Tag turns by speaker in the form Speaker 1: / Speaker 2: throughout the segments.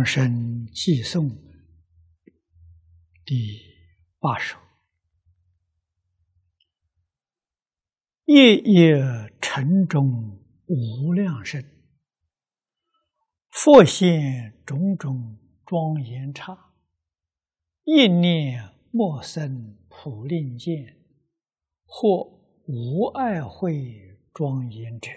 Speaker 1: 《生寄送第八首：夜夜晨钟无量声，佛现种种庄严刹；一念莫生普令见，或无爱会庄严者。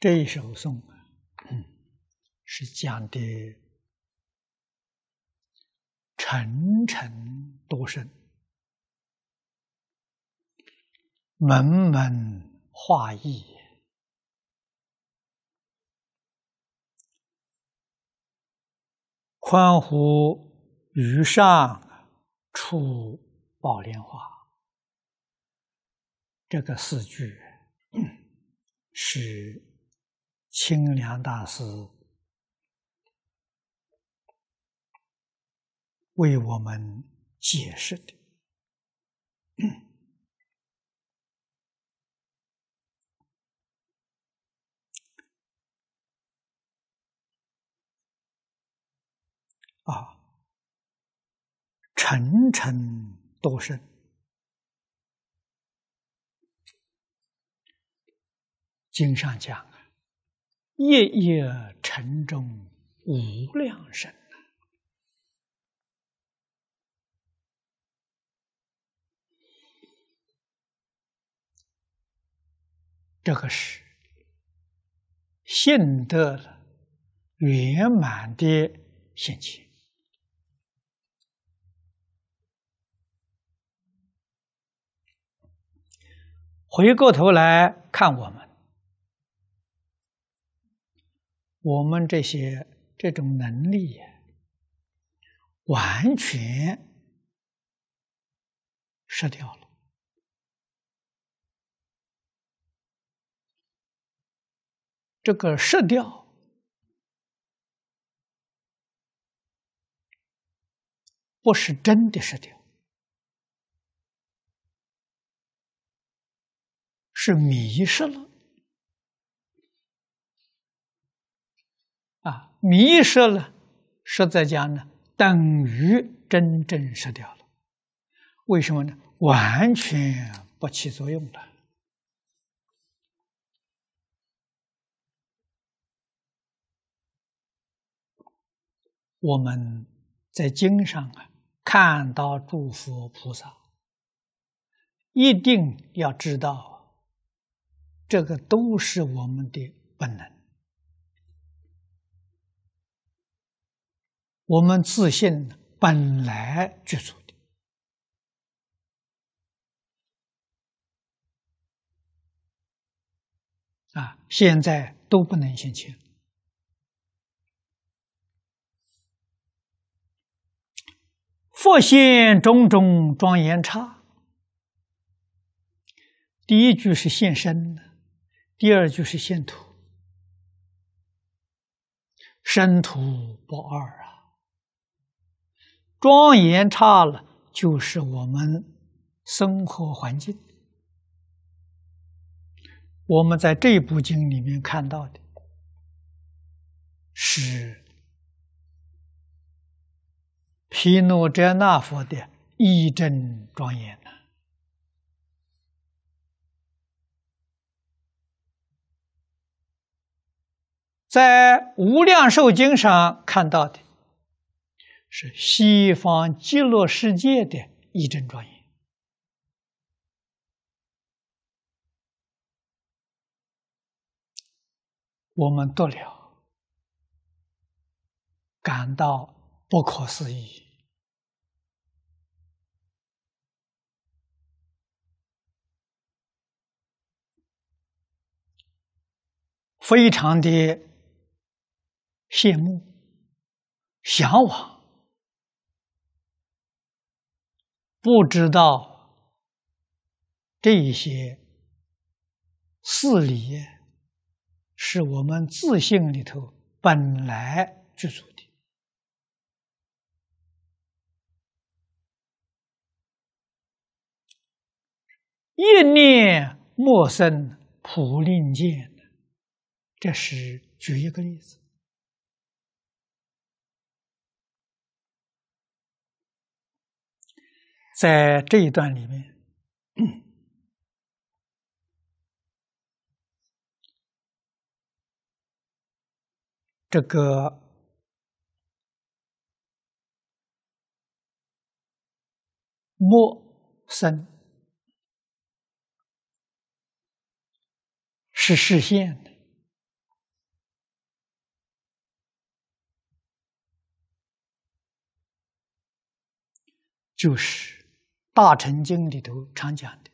Speaker 1: 这一首颂，是讲的沉沉多深，门门画意，宽湖于上，处宝莲花，这个四句是。清凉大师为我们解释的
Speaker 2: 啊，沉沉
Speaker 1: 多深。经上讲。夜夜晨钟，无量声这个是信得了圆满的心情。回过头来看我们。我们这些这种能力完全失掉了。这个失掉不是真的失掉，是迷失了。迷失了，实在讲呢，等于真正失掉了。为什么呢？完全不起作用了。我们在经上啊，看到诸佛菩萨，一定要知道这个都是我们的本能。我们自信本来具足的啊，现在都不能信钱。佛现种种庄严刹，第一句是现身的，第二句是现土，身土不二啊。庄严差了，就是我们生活环境。我们在这部经里面看到的，是毗诺遮那佛的义正庄严啊。在《无量寿经》上看到的。是西方极乐世界的一真庄严，我们读了，感到不可思议，非常的羡慕、向往。不知道这一些事理，是我们自性里头本来具足的。一念莫生普令见这是举一个例子。在这一段里面，这个陌生是视线的，就是。《大乘经》里头常讲的，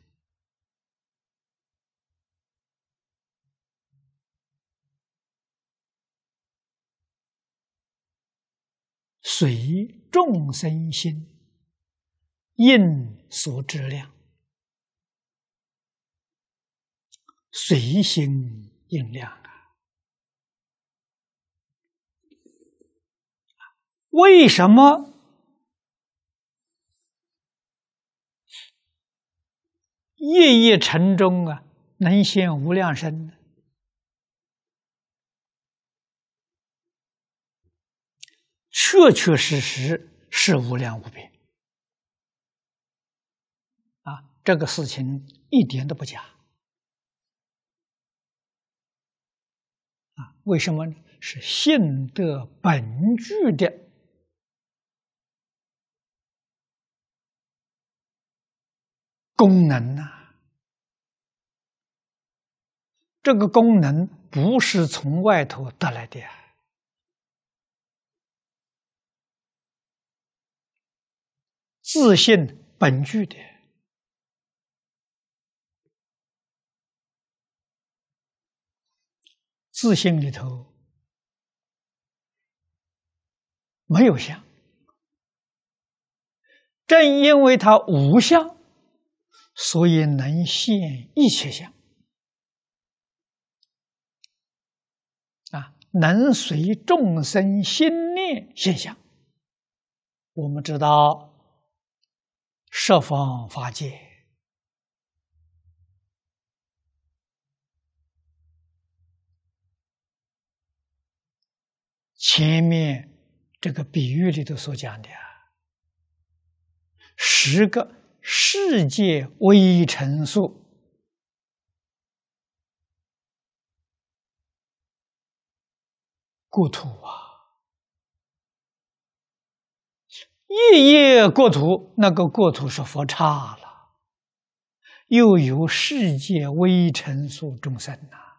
Speaker 1: 随众生心应所知量，随心应量啊！为什么？夜夜晨钟啊，能现无量身，确确实实是无量无边啊！这个事情一点都不假啊！为什么呢？是性的本具的功能呢？这个功能不是从外头得来的，呀。自信本具的，自信里头没有相，正因为它无相，所以能现一切相。能随众生心念现象，我们知道，设方法界。前面这个比喻里头所讲的啊，十个世界微尘数。故土啊，夜夜过土，那个过土是佛刹了，又有世界微尘数众生呐，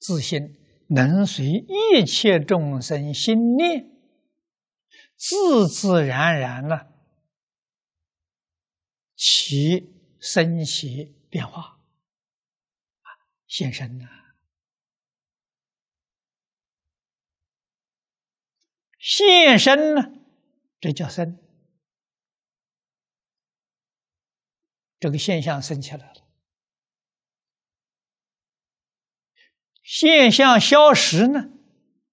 Speaker 1: 自心能随一切众生心念，自自然然呢，其生息变化。现身呐，现身呢，这叫生。这个现象生起来了，现象消失呢，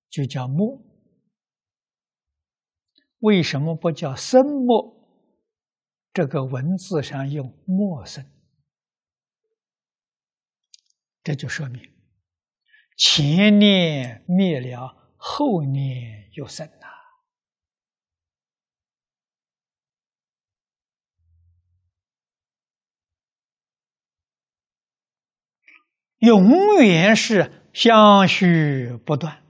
Speaker 1: 就叫没。为什么不叫生末？这个文字上用陌生。这就说明，前念灭了，后念又生了，永远是相续不断。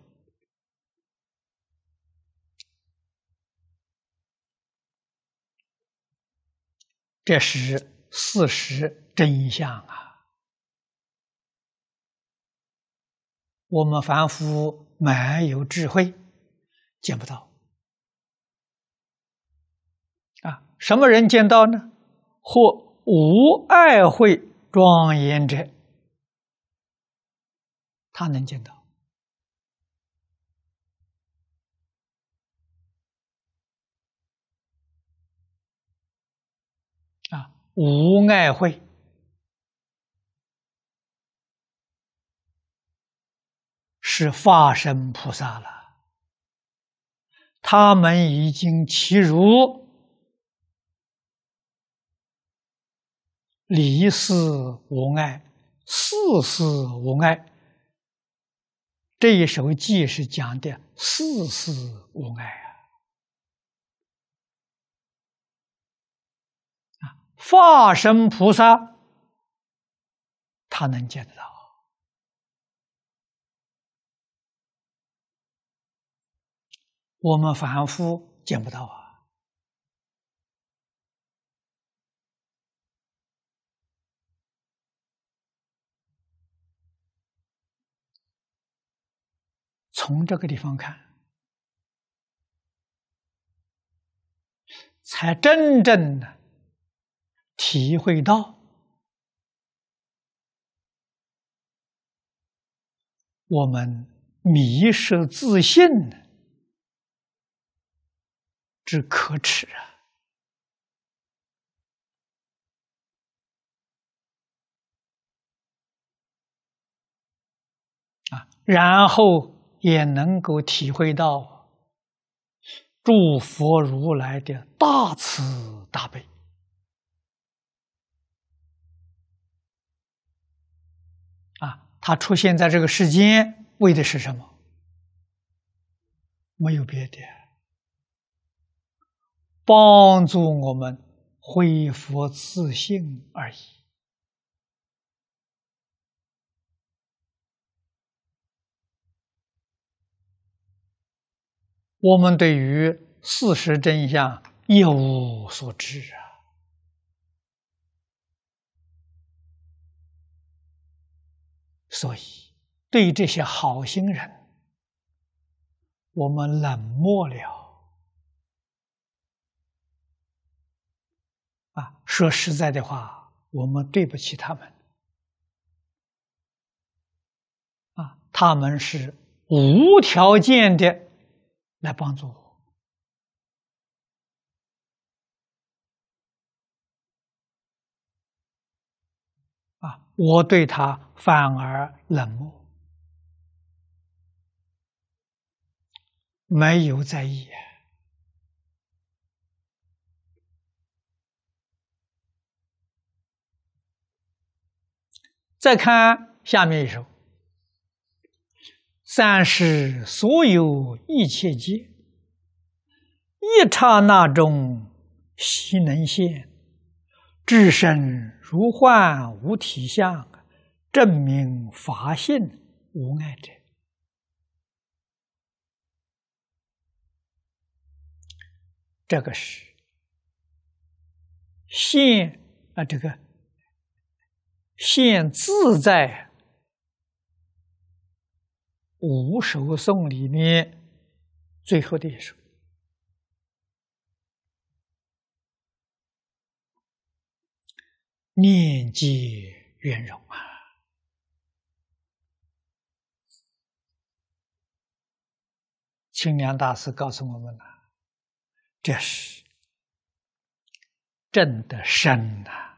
Speaker 1: 这是事实真相啊！我们凡夫满有智慧，见不到啊。什么人见到呢？或无爱慧庄严者，他能见到啊。无爱慧。是法身菩萨了，他们已经其如离四无碍，四四无碍。这一首偈是讲的四四无碍啊，啊，法身菩萨他能见得到。我们反复见不到啊！从这个地方看，才真正的体会到我们迷失自信呢。是可耻啊！啊，然后也能够体会到，诸佛如来的大慈大悲。啊，他出现在这个世间，为的是什么？没有别的。帮助我们恢复自信而已。我们对于事实真相一无所知啊，所以对这些好心人，我们冷漠了。啊，说实在的话，我们对不起他们。啊，他们是无条件的来帮助我。啊，我对他反而冷漠，没有在意。再看下面一首，三世所有一切劫，一刹那中悉能现，至身如幻无体相，证明法性无碍者。这个是现啊，这个。现自在五首颂里面，最后的一首
Speaker 2: “
Speaker 1: 念及圆融”啊，清凉大师告诉我们了，这是真的深啊。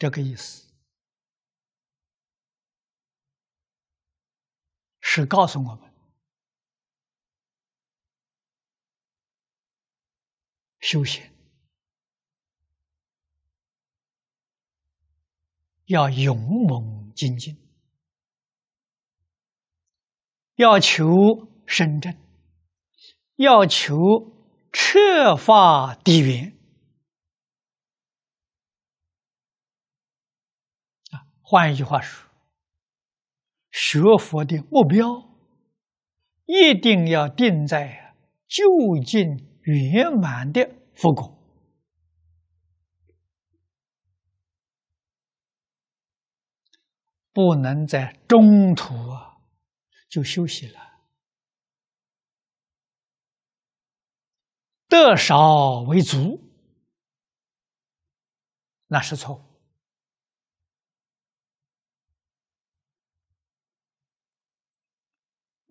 Speaker 1: 这个意思是告诉我们：修行要勇猛精进，要求深圳，要求彻发地缘。换一句话说，学佛的目标一定要定在究竟圆满的佛果，不能在中途啊就休息了，得少为足，那是错误。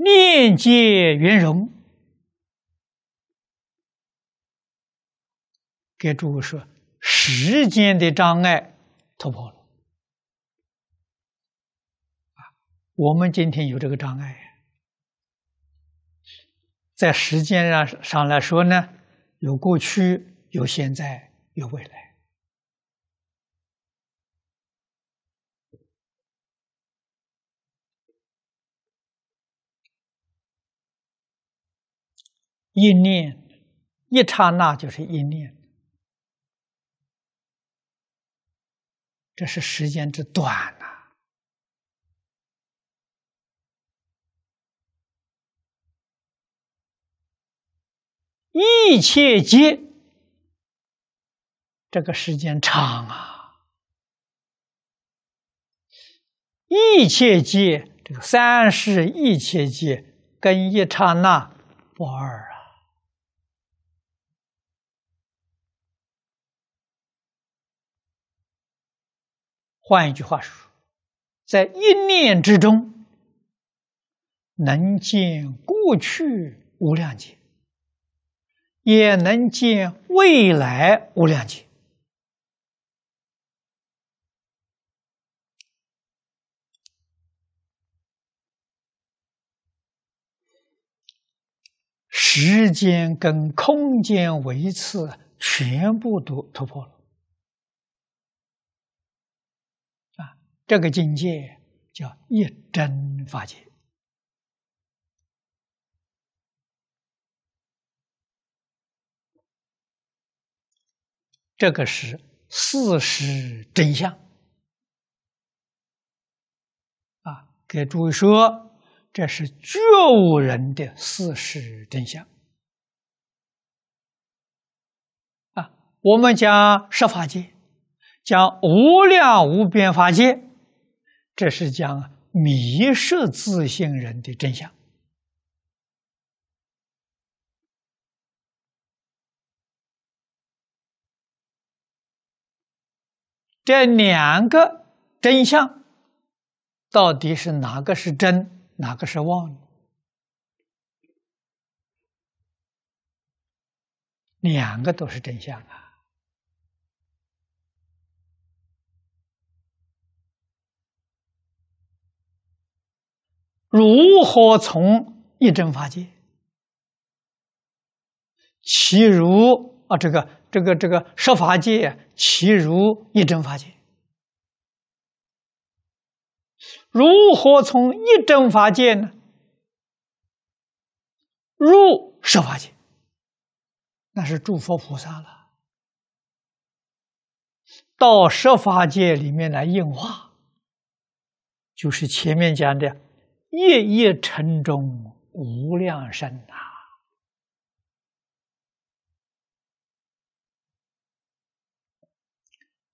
Speaker 1: 念接圆融，给诸位说，时间的障碍突破了。啊，我们今天有这个障碍，在时间上上来说呢，有过去，有现在，有未来。一念，一刹那就是一念，这是时间之短啊。一切皆这个时间长啊。一切皆这个三世一切皆跟一刹那不二。换一句话说，在一念之中，能见过去无量劫，也能见未来无量劫，时间跟空间维次全部都突破了。这个境界叫一真法界，这个是事实真相啊！给诸位说，这是觉悟人的事实真相啊！我们讲十法界，讲无量无边法界。这是讲迷失自信人的真相。这两个真相到底是哪个是真，哪个是妄？两个都是真相啊。如何从一真法界，其如啊这个这个这个设法界，其如一真法界？如何从一真法界呢？入设法界，那是诸佛菩萨了。到设法界里面来应化，就是前面讲的。夜夜晨钟，无量身呐，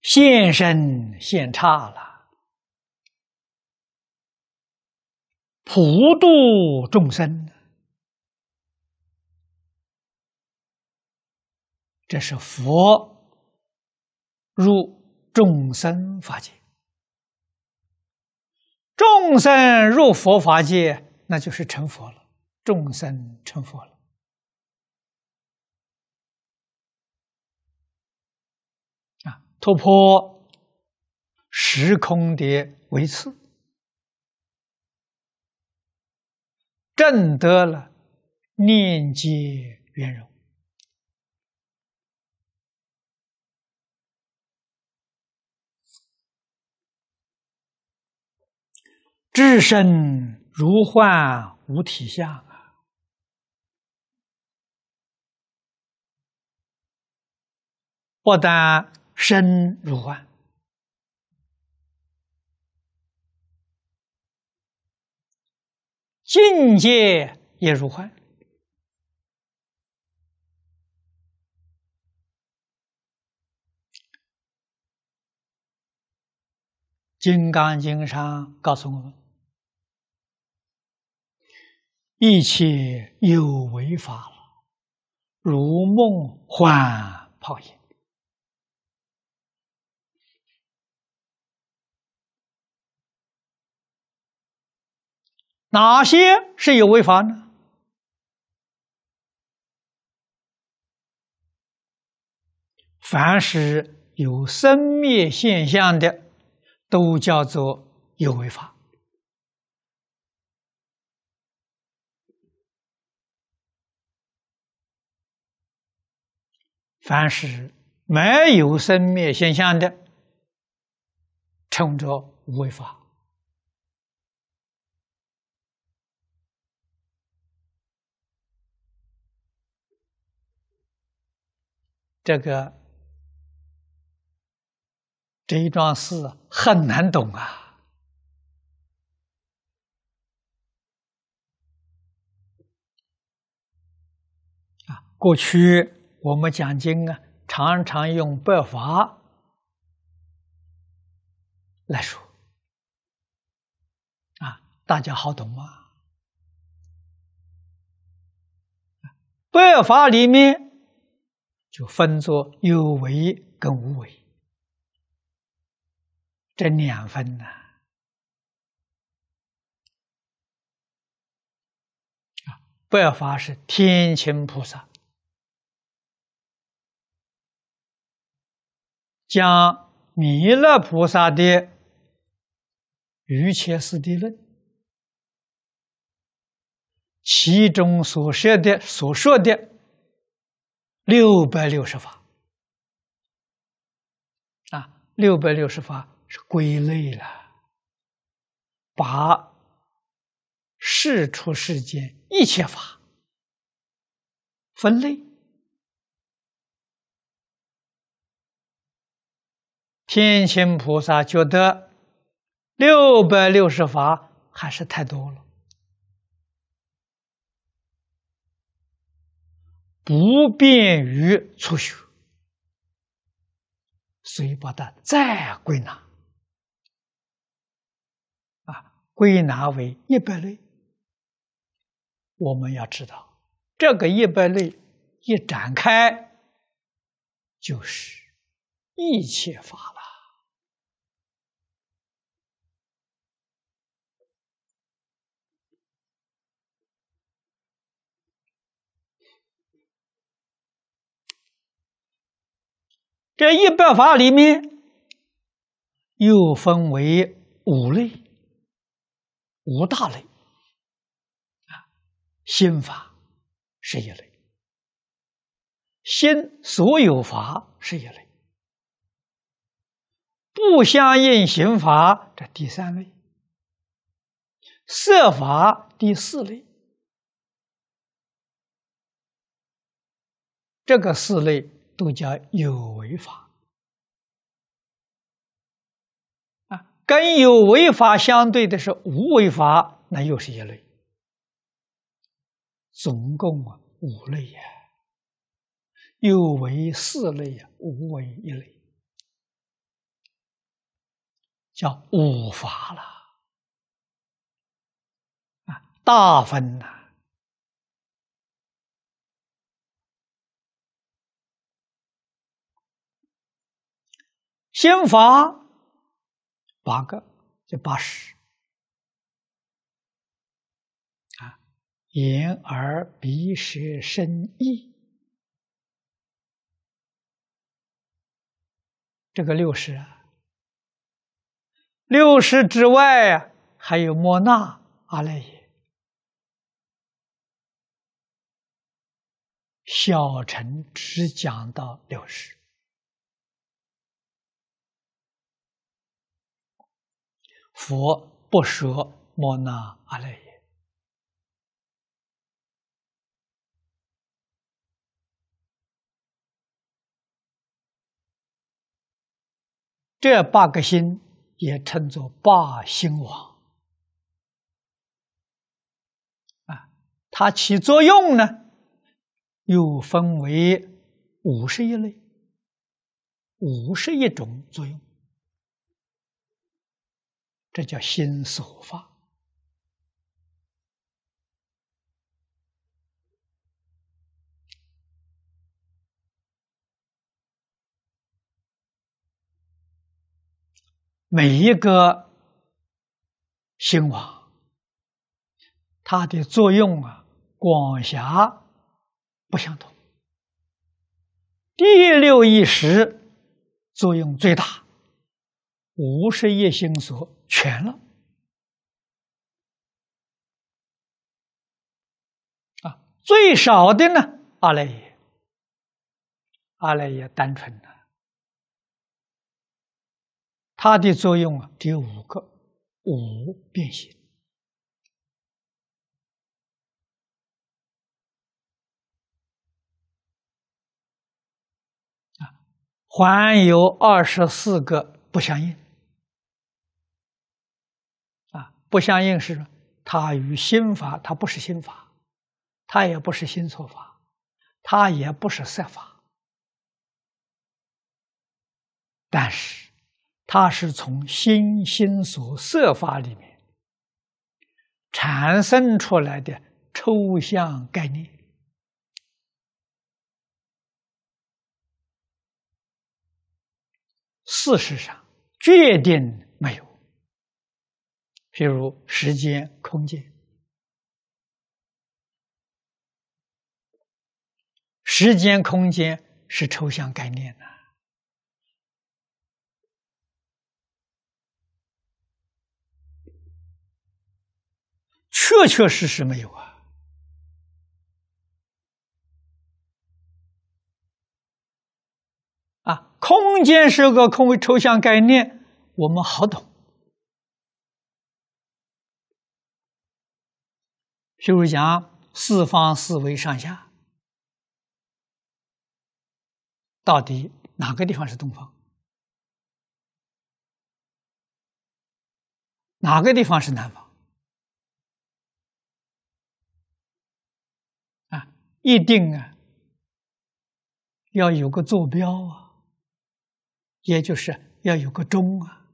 Speaker 1: 现身现差了，普度众生，这是佛入众生法界。众生入佛法界，那就是成佛了。众生成佛了，啊，突破时空的维次，证得了念接圆融。至身如幻，无体相啊！不但身如幻，境界也如幻。《金刚经》上告诉我们。一切有为法，如梦幻泡影。哪些是有为法呢？凡是有生灭现象的，都叫做有为法。凡是没有生灭现象的，称作无为法。这个这一桩事很难懂啊！啊，过去。我们讲经啊，常常用白法来说啊，大家好懂吗？白法里面就分作有为跟无为，这两分呢。啊，白法是天亲菩萨。将弥勒菩萨的《如切似的论》，其中所涉的所说的六百六十法，啊，六百六十法是归类了，把世出世间一切法分类。天亲菩萨觉得六百六十法还是太多了，不便于出修。所以把它再归纳啊，归纳为一百类。我们要知道，这个一百类一展开就是一切法。这一百法里面，又分为五类、五大类。啊，心法是一类，心所有法是一类，不相应行法这第三类，色法第四类，这个四类。都叫有为法啊，跟有为法相对的是无为法，那又是一类。总共啊五类呀，有为四类呀，无为一类，叫五法了啊，大分呐。先法八个，就八十啊，眼耳鼻舌身意，这个六十啊，六十之外还有莫那阿赖耶，小陈只讲到六十。佛不舍莫那阿赖耶，这八个心也称作八心王啊。它起作用呢，又分为五十一类，五十一种作用。这叫心所法。每一个星王，它的作用啊，广狭不相同。第六意识作用最大，五十一星所全了啊！最少的呢，阿赖耶，阿赖耶单纯的，它的作用啊，只有五个，五变形啊，还有二十四个不相应。不相应是它与心法，它不是心法，它也不是心所法，它也不是色法，但是它是从心心所色法里面产生出来的抽象概念。事实上，决定没有。譬如时间、空间，时间、空间是抽象概念的。确确实实没有啊！啊，空间是个空抽象概念，我们好懂。就是讲四方四维上下，到底哪个地方是东方？哪个地方是南方？啊，一定啊，要有个坐标啊，也就是要有个中啊。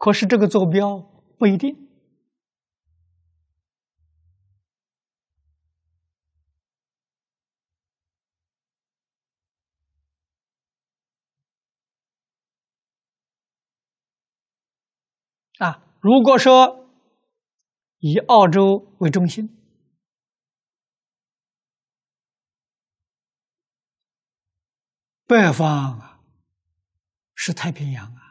Speaker 1: 可是这个坐标不一定啊！如果说以澳洲为中心，北方啊是太平洋啊。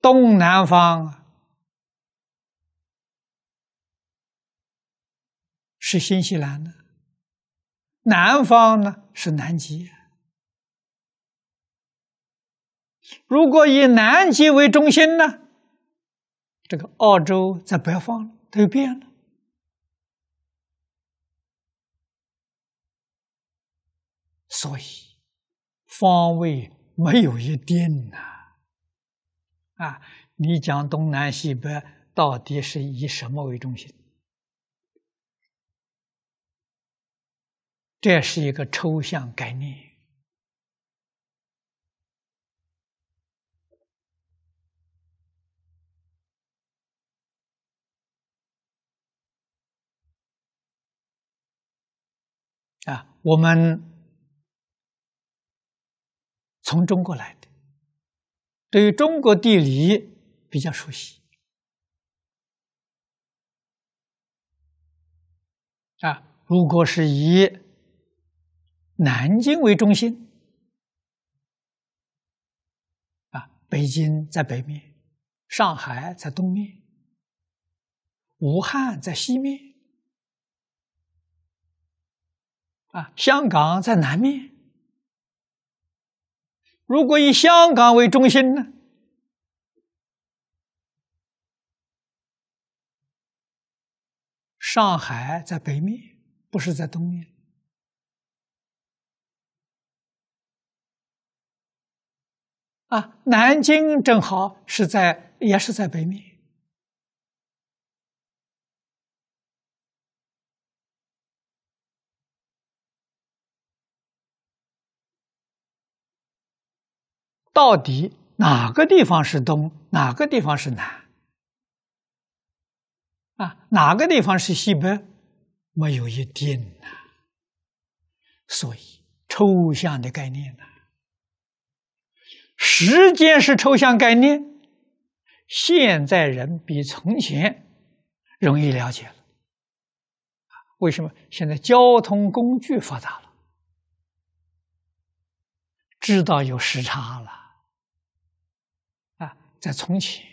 Speaker 1: 东南方是新西兰的，南方呢是南极。如果以南极为中心呢，这个澳洲在北方它就变了。所以方位没有一定呢。啊，你讲东南西北到底是以什么为中心？这是一个抽象概念。啊，我们从中国来。对于中国地理比较熟悉啊，如果是以南京为中心，啊，北京在北面，上海在东面，武汉在西面，啊，香港在南面。如果以香港为中心呢？上海在北面，不是在东面。啊，南京正好是在，也是在北面。到底哪个地方是东，哪个地方是南，啊，哪个地方是西北，没有一定呢。所以抽象的概念呢，时间是抽象概念。现在人比从前容易了解了，为什么？现在交通工具发达了，知道有时差了。在从前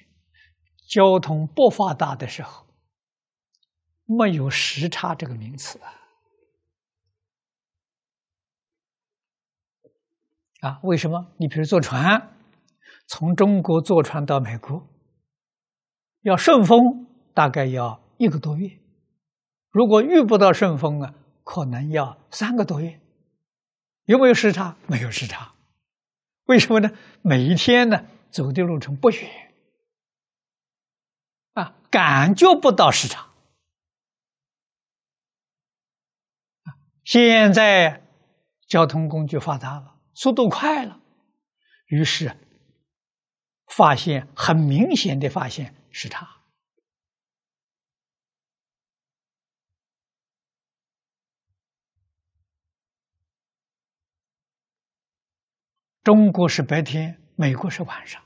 Speaker 1: 交通不发达的时候，没有时差这个名词啊。啊，为什么？你比如坐船，从中国坐船到美国，要顺风大概要一个多月；如果遇不到顺风啊，可能要三个多月。有没有时差？没有时差。为什么呢？每一天呢？走的路程不远，啊，感觉不到时差。现在交通工具发达了，速度快了，于是发现很明显的发现时差。中国是白天，美国是晚上。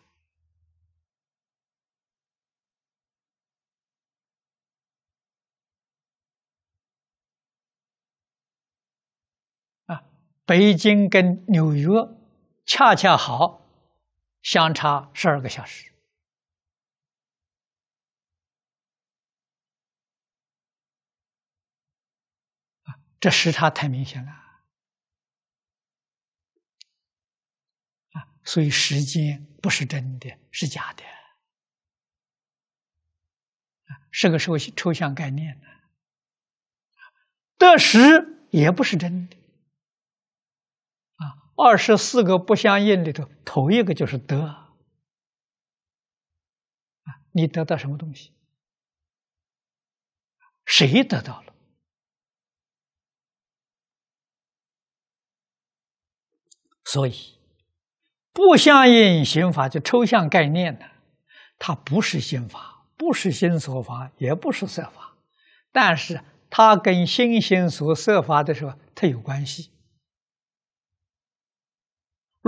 Speaker 1: 北京跟纽约恰恰好相差十二个小时这时差太明显了啊，所以时间不是真的是假的啊，是个抽象抽象概念的，得的时也不是真的。二十四个不相应里头，头一个就是得你得到什么东西？谁得到了？所以，不相应刑法就抽象概念的，它不是刑法，不是心所法，也不是色法，但是它跟心心所色法的时候，它有关系。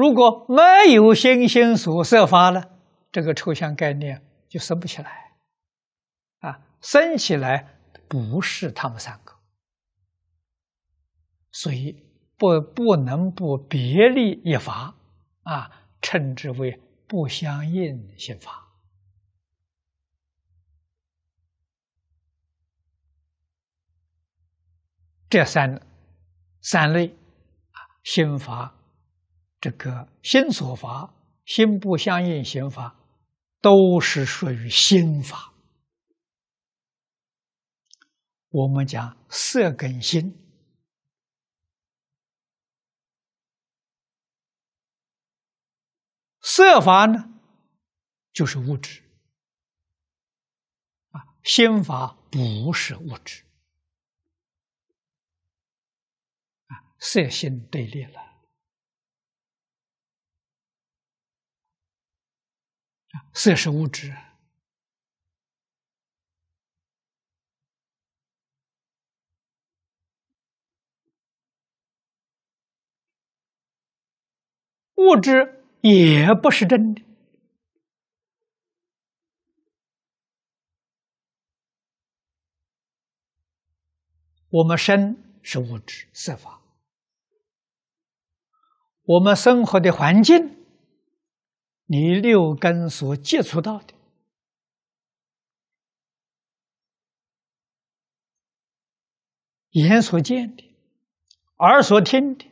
Speaker 1: 如果没有心心所色法呢，这个抽象概念就生不起来，啊，生起来不是他们三个，所以不不能不别立一法，啊，称之为不相应心法，这三三类啊心法。这个心所法、心不相应行法，都是属于心法。我们讲色根心，色法呢就是物质啊，心法不是物质啊，色心对立了。色是物质，物质也不是真的。我们身是物质，色法，我们生活的环境。你六根所接触到的，眼所见的，耳所听的，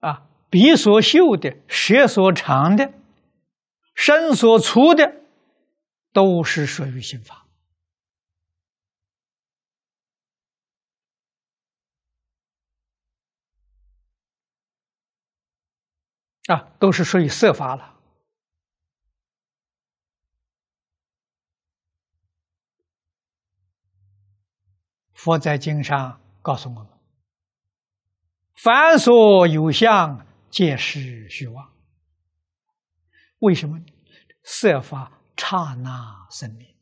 Speaker 1: 啊，鼻所嗅的，舌所尝的，身所触的，都是属于心法。啊，都是属于色法了。佛在经上告诉我们：“凡所有相，皆是虚妄。”为什么？色法刹那生灭，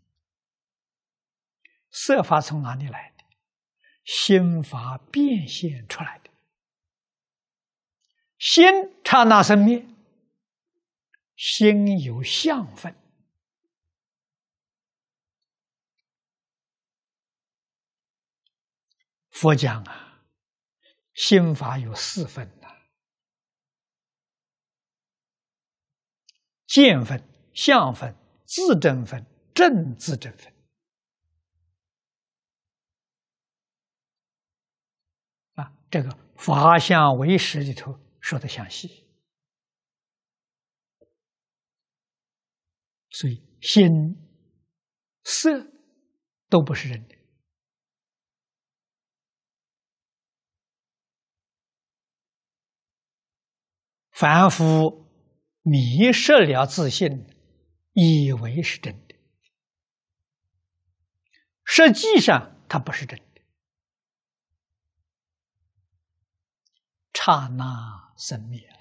Speaker 1: 色法从哪里来的？心法变现出来。心刹那生灭，心有相分。佛讲啊，心法有四分呐：见分、相分、自证分、正自证分。啊，这个法相为实里头。说得详细，所以心、色都不是真的。凡夫迷失了自信，以为是真的，实际上它不是真的。刹那。生灭了。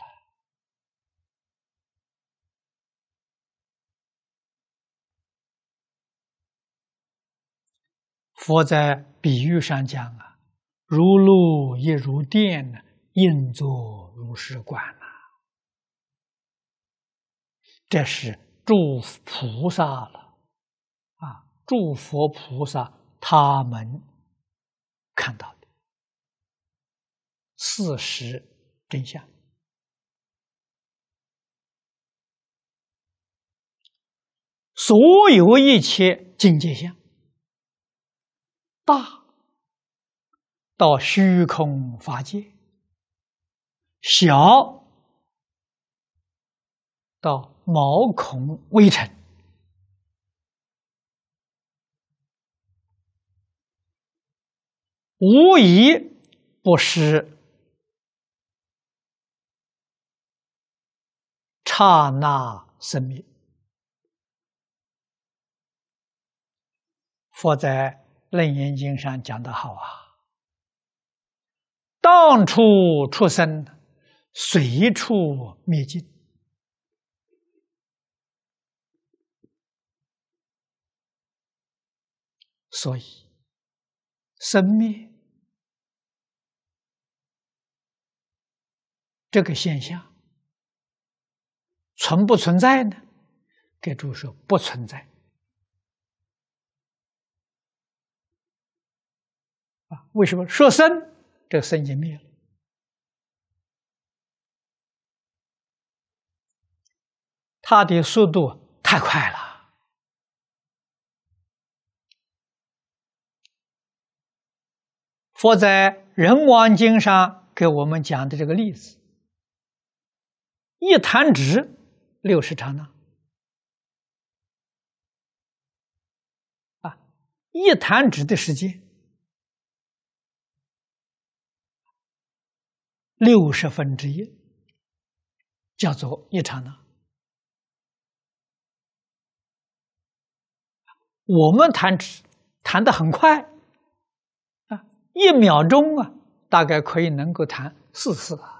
Speaker 1: 佛在比喻上讲啊，如露亦如电呢，应作如是观呐。这是诸菩萨了，啊，诸佛菩萨他们看到的，四十。真相，所有一切境界相，大到虚空法界，小到毛孔微尘，无一不是刹那生灭，佛在楞严经上讲的好啊：“当处出生，随处灭尽。”所以，生灭这个现象。存不存在呢？给主说不存在。啊，为什么说生，这个生经灭了？它的速度太快了。佛在《人王经》上给我们讲的这个例子，一弹指。六十刹那，啊，一弹指的时间六十分之一叫做一刹那。我们弹指弹的很快啊，一秒钟啊，大概可以能够弹四次了。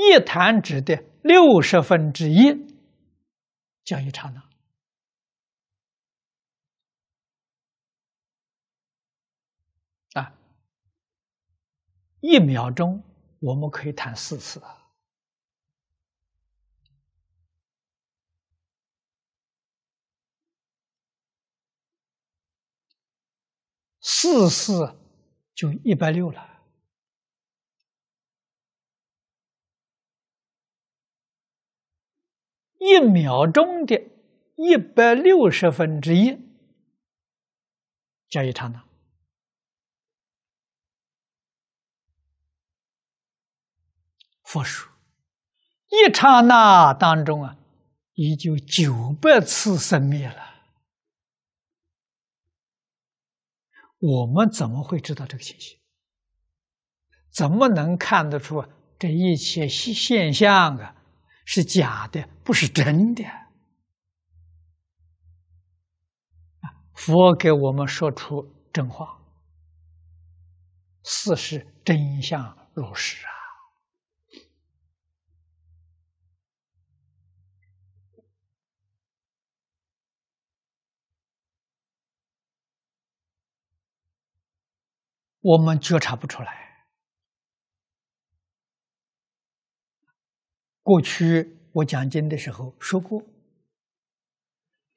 Speaker 1: 一弹指的六十分之一，叫一刹那。啊，一秒钟我们可以弹四次啊，四次就一百六了。一秒钟的一百六十分之一叫一刹那。佛说，一刹那当中啊，已就九百次生灭了。我们怎么会知道这个信息？怎么能看得出这一切现现象啊？是假的，不是真的。佛给我们说出真话，四是真相如实啊，我们觉察不出来。过去我讲经的时候说过，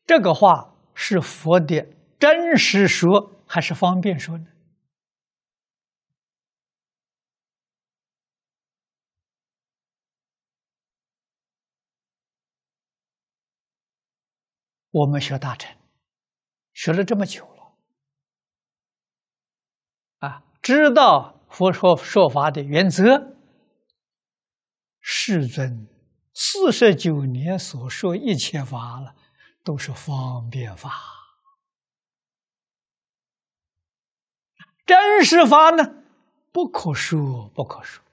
Speaker 1: 这个话是佛的真实说还是方便说呢？我们学大乘，学了这么久了，啊，知道佛说说法的原则。世尊四十九年所说一切法了，都是方便法。真实法呢，不可说，不可说。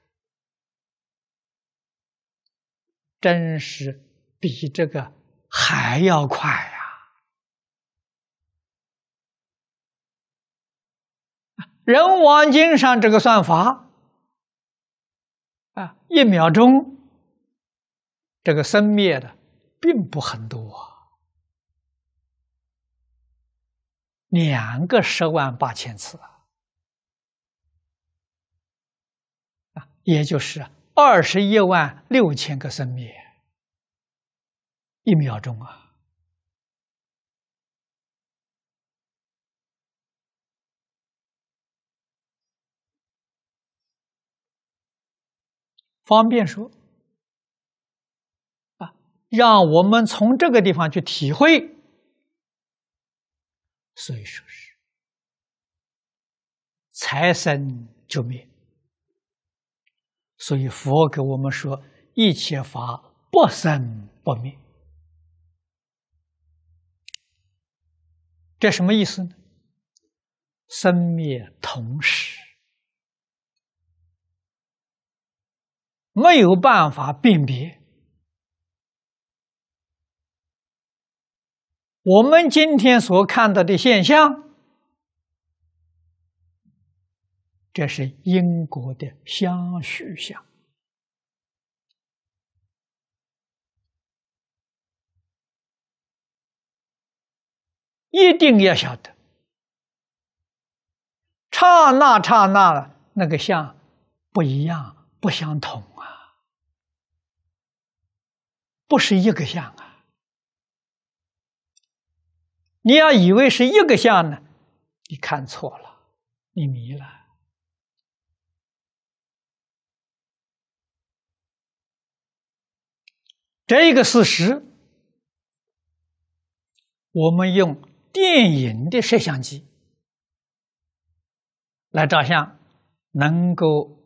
Speaker 1: 真实比这个还要快呀！人王经上这个算法。啊，一秒钟，这个生灭的并不很多，两个十万八千次啊，也就是二十一万六千个生灭，一秒钟啊。方便说，啊，让我们从这个地方去体会。所以说是，财生就灭，所以佛给我们说，一切法不生不灭。这什么意思呢？生灭同时。没有办法辨别。我们今天所看到的现象，这是因果的相续相，一定要晓得，刹那刹那那个相不一样，不相同。不是一个相啊！你要以为是一个相呢，你看错了，你迷了。这个事实，我们用电影的摄像机来照相，能够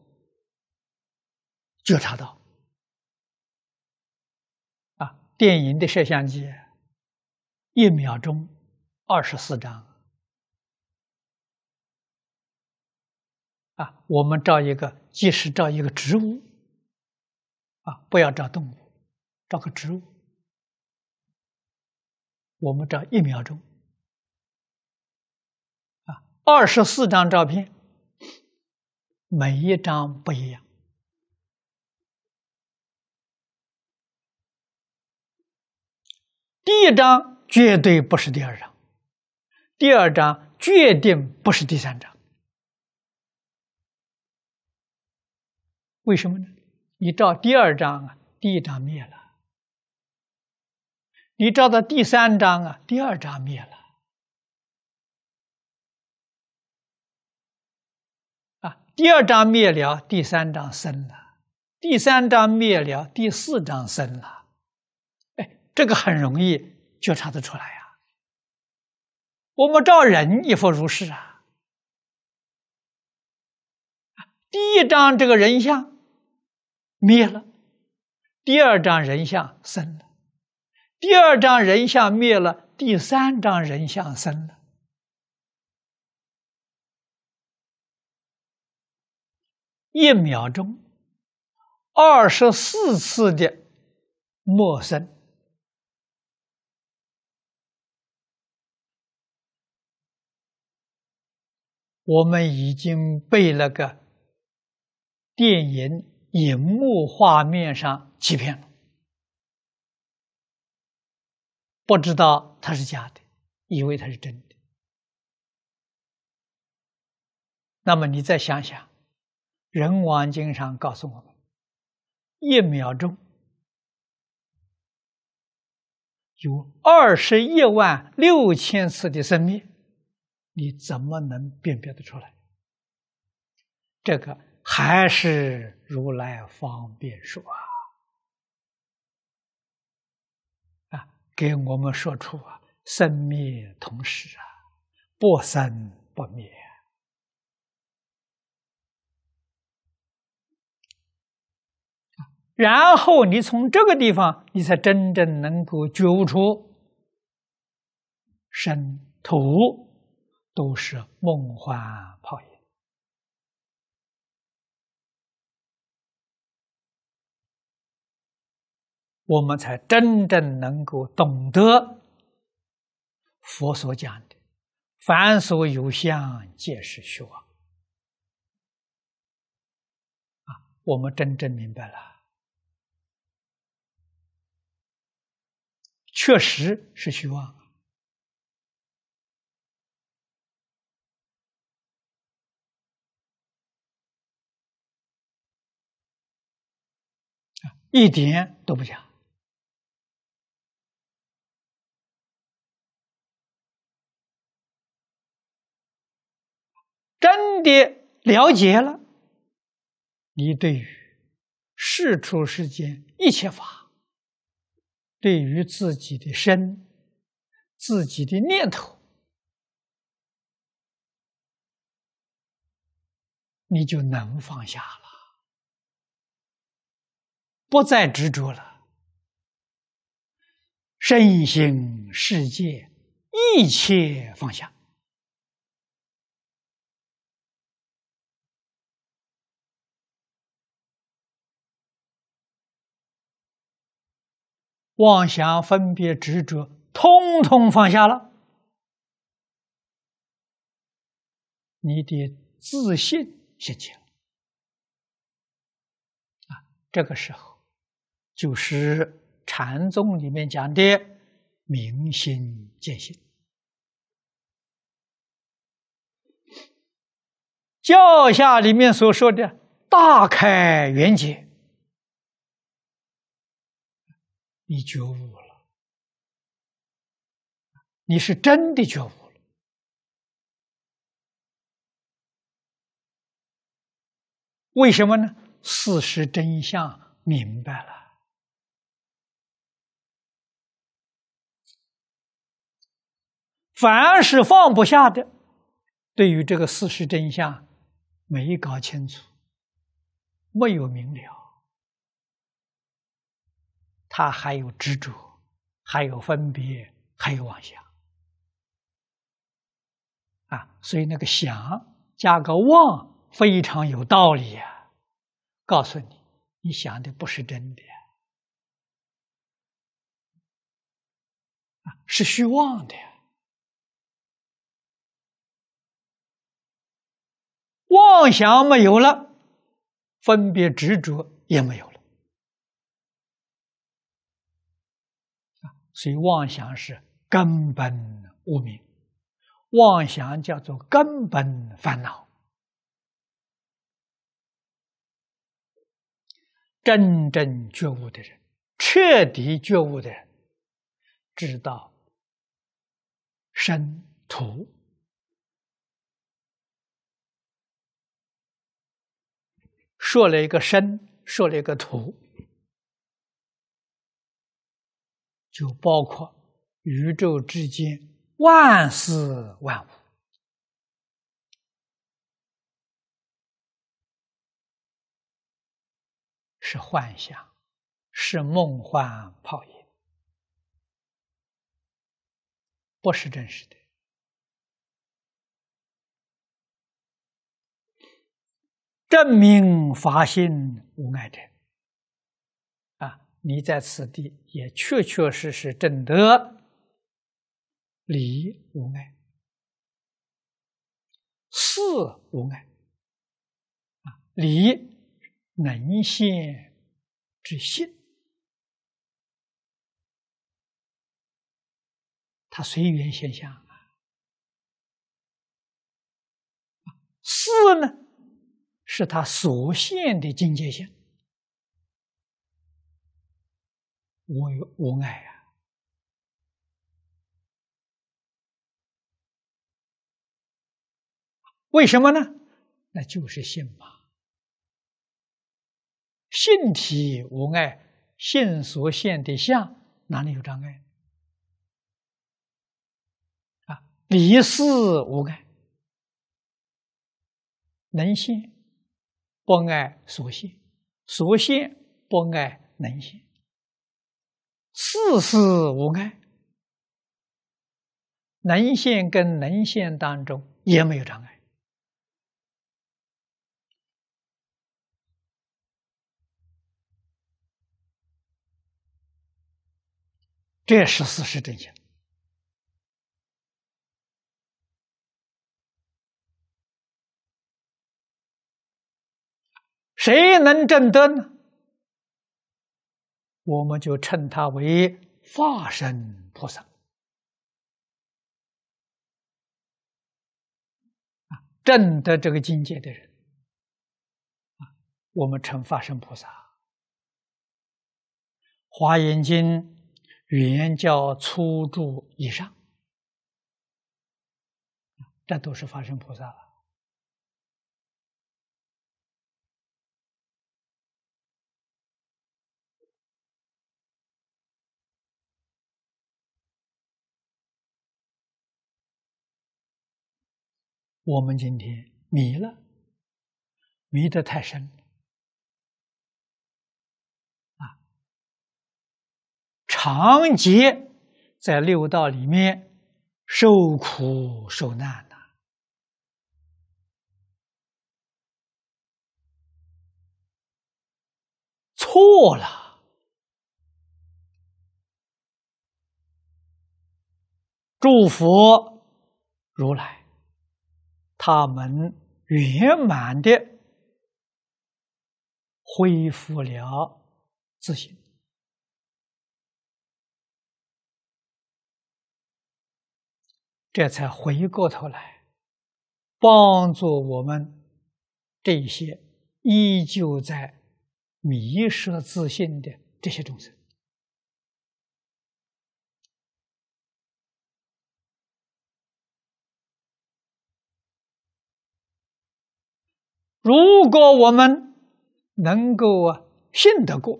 Speaker 1: 觉察到。电影的摄像机，一秒钟二十四张。啊，我们照一个，即使照一个植物，啊，不要照动物，照个植物，我们照一秒钟，啊，二十四张照片，每一张不一样。第一章绝对不是第二章，第二章决定不是第三章。为什么呢？你照第二章啊，第一章灭了；你照到第三章啊，第二章灭了。啊，第二章灭了，第三章生了；第三章灭了，第四章生了。这个很容易觉察得出来呀。我们照人也复如是啊。第一张这个人像灭了，第二张人像生了，第二张人像灭了，第三张人像生了。一秒钟，二十四次的陌生。我们已经被那个电影荧幕画面上欺骗了，不知道它是假的，以为它是真的。那么你再想想，《人王经》上告诉我们：一秒钟有二十一万六千次的生命。你怎么能辨别得出来？这个还是如来方便说啊，啊，给我们说出啊，生灭同时啊，不生不灭然后你从这个地方，你才真正能够觉悟出神徒。都是梦幻泡影，我们才真正能够懂得佛所讲的“凡所有相，皆是虚妄”。啊，我们真正明白了，确实是虚妄。
Speaker 2: 一点都不假，
Speaker 1: 真的了解了，你对于世出世间一切法，对于自己的身、自己的念头，你就能放下了。不再执着了，身心世界一切放下，妄想分别执着，通通放下了，你的自信心强了啊！这个时候。就是禅宗里面讲的明心见性，教下里面所说的“大开元解”，你觉悟了，你是真的觉悟了。为什么呢？事实真相明白了。凡是放不下的，对于这个事实真相没搞清楚，没有明了，他还有执着，还有分别，还有妄想啊！所以那个“想”加个“妄”，非常有道理呀！告诉你，你想的不是真的是虚妄的。妄想没有了，分别执着也没有了所以妄想是根本无明，妄想叫做根本烦恼。真正觉悟的人，彻底觉悟的人，知道生徒。设了一个身，设了一个土，就包括宇宙之间万事万物，是幻想，是梦幻泡影，不是真实的。证明法性无碍者，啊，你在此地也确确实实证得理无碍，事无碍，啊，理能现之性，它随缘现象啊，事呢？是他所现的境界我无无碍啊？为什么呢？那就是性嘛。性体无碍，性所现的相哪里有障碍啊？离事无碍，能信。不爱所现，所现不爱能现，事事无碍。能现跟能现当中也没有障碍，
Speaker 2: 这是事实真相。
Speaker 1: 谁能证得呢？我们就称他为法身菩萨啊，证得这个境界的人啊，我们称法身菩萨。《华严经》语言叫初住以上，这都是发生菩萨了。我们今天迷了，迷得太深啊！长劫在六道里面受苦受难呐，错了！祝福如来。他们圆满的恢复了自信，这才回过头来帮助我们这些依旧在迷失自信的这些众生。如果我们能够啊信得过，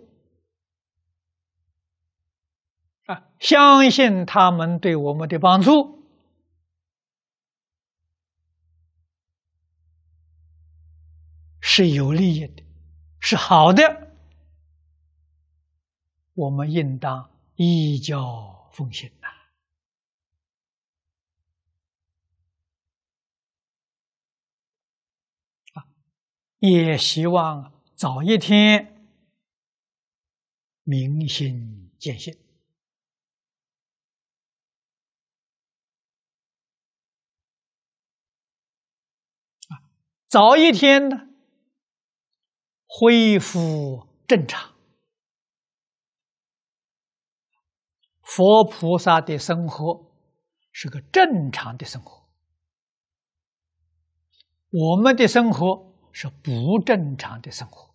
Speaker 1: 啊相信他们对我们的帮助是有利益的，是好的，我们应当依教奉献。也希望早一天明心见性啊，早一天呢恢复正常。佛菩萨的生活是个正常的生活，我们的生活。是不正常的生活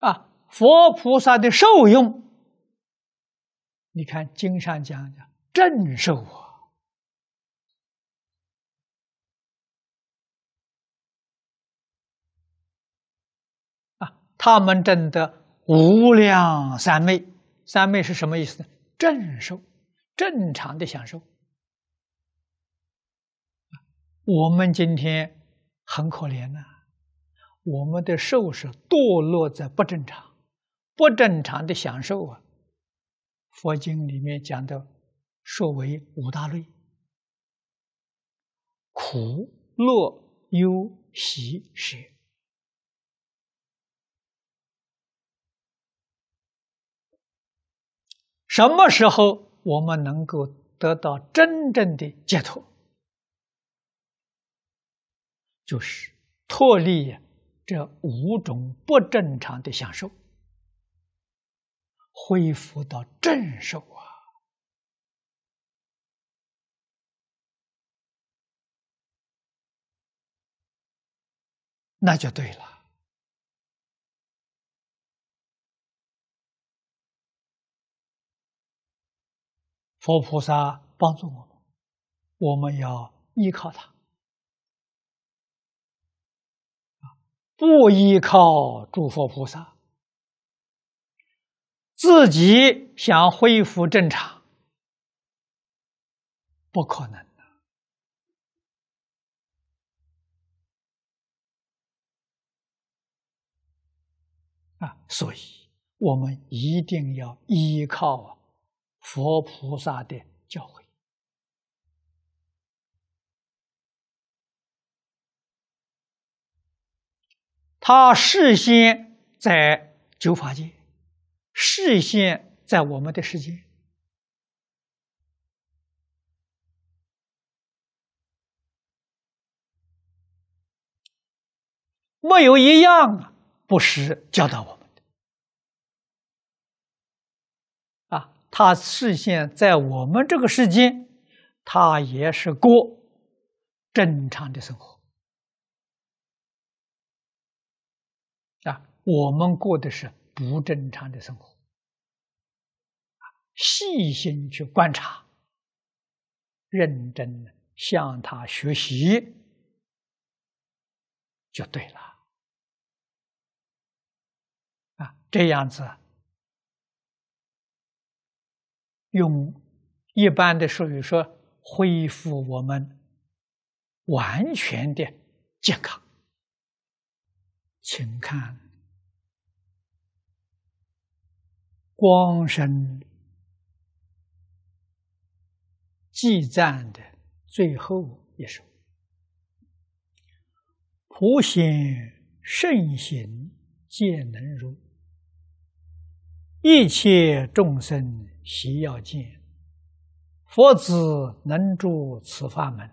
Speaker 1: 啊！佛菩萨的受用，你看经上讲讲正受啊，啊，他们真的无量三昧，三昧是什么意思呢？正受，正常的享受。我们今天很可怜呐，我们的受是堕落在不正常、不正常的享受啊。佛经里面讲的说为五大类：苦、乐、忧、喜、舍。什么时候我们能够得到真正的解脱？就是脱离这五种不正常的享受，恢复到正受啊，那就对了。佛菩萨帮助我们，我们要依靠他。不依靠诸佛菩萨，自己想恢复正常，不可能的。啊，所以我们一定要依靠佛菩萨的教诲。他事先在九法界，事先在我们的世界，没有一样啊，不是教导我们的。啊，他事先在我们这个世间，他也是过正常的生活。我们过的是不正常的生活，细心去观察，认真向他学习，就对了，啊，这样子，用一般的术语说，恢复我们完全的健康，请看。光身记赞的最后一首，普贤圣贤皆能如，一切众生悉要见，佛子能住此法门，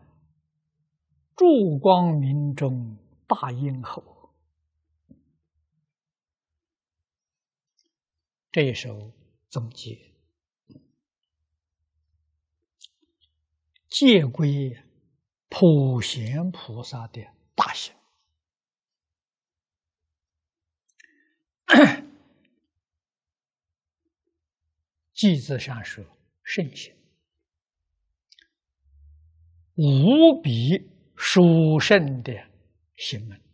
Speaker 1: 住光明中大音后。这一首总结，借归普贤菩萨的大小，记字上说圣贤无比殊胜的行门。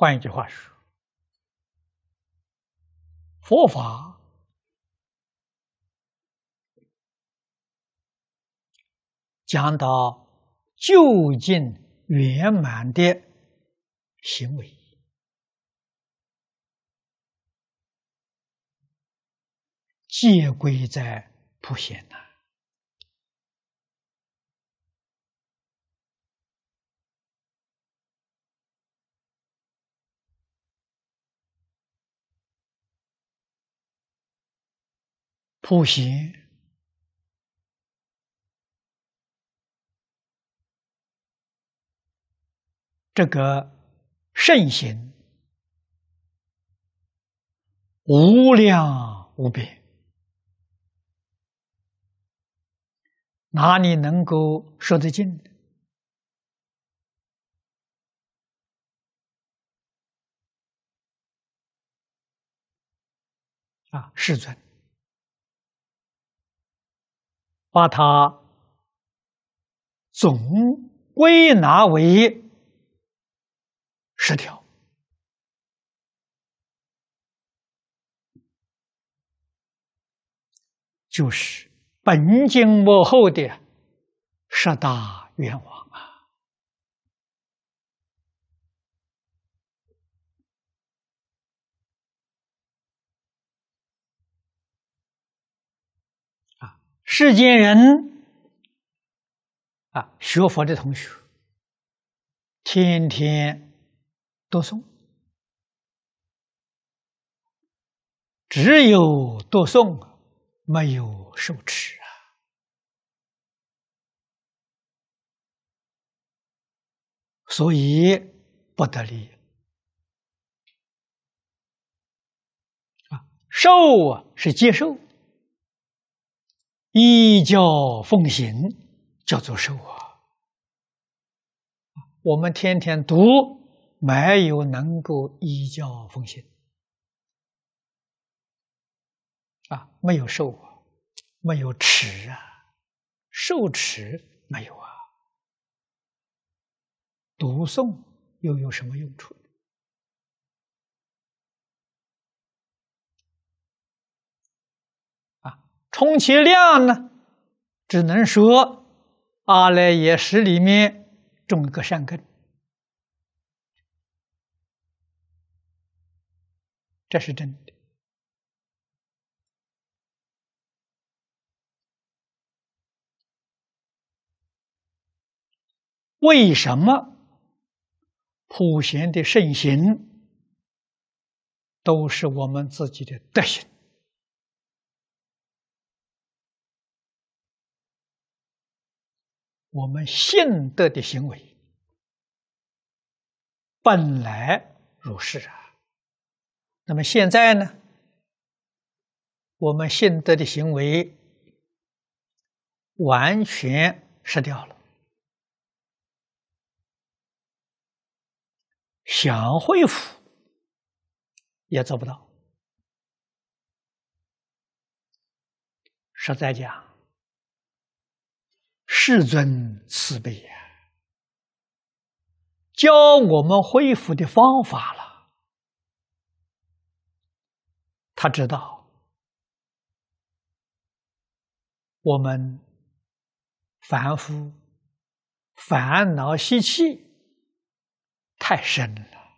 Speaker 1: 换一句话说，佛法讲到究竟圆满的行为，皆归在普贤呐。不行，这个圣贤无量无边，哪里能够说得尽？啊，世尊。把它总归纳为十条，就是本经末后的十大愿望。世间人啊，学佛的同学天天读诵，只有读诵，没有受持啊，所以不得力啊。受啊，是接受。依教奉行叫做受啊，我们天天读，没有能够依教奉行啊，没有受啊，没有持啊，受持没有啊，读诵又有什么用处？充其量呢，只能说阿赖耶识里面种个善根，这是真的。为什么普贤的圣行都是我们自己的德行？我们信德的行为本来如是啊，那么现在呢？我们信德的行为完全失掉了，想恢复也做不到。实在讲。世尊慈悲呀，教我们恢复的方法了。他知道我们凡夫烦恼习气太深了，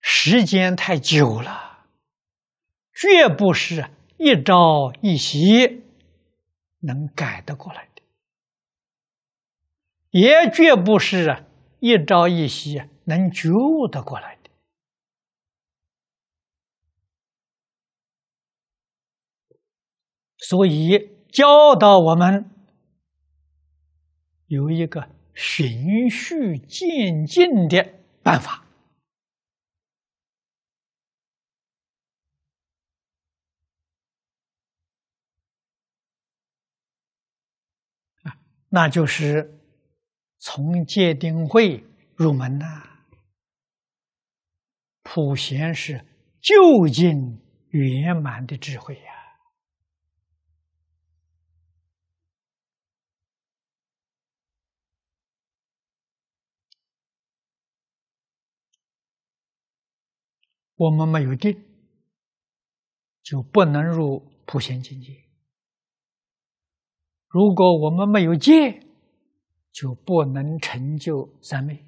Speaker 1: 时间太久了，绝不是。一朝一夕能改得过来的，也绝不是一朝一夕能觉悟得过来的。所以教导我们有一个循序渐进的办法。那就是从界定慧入门呐。普贤是究竟圆满的智慧呀。我们没有定，就不能入普贤境界。如果我们没有戒，就不能成就三昧。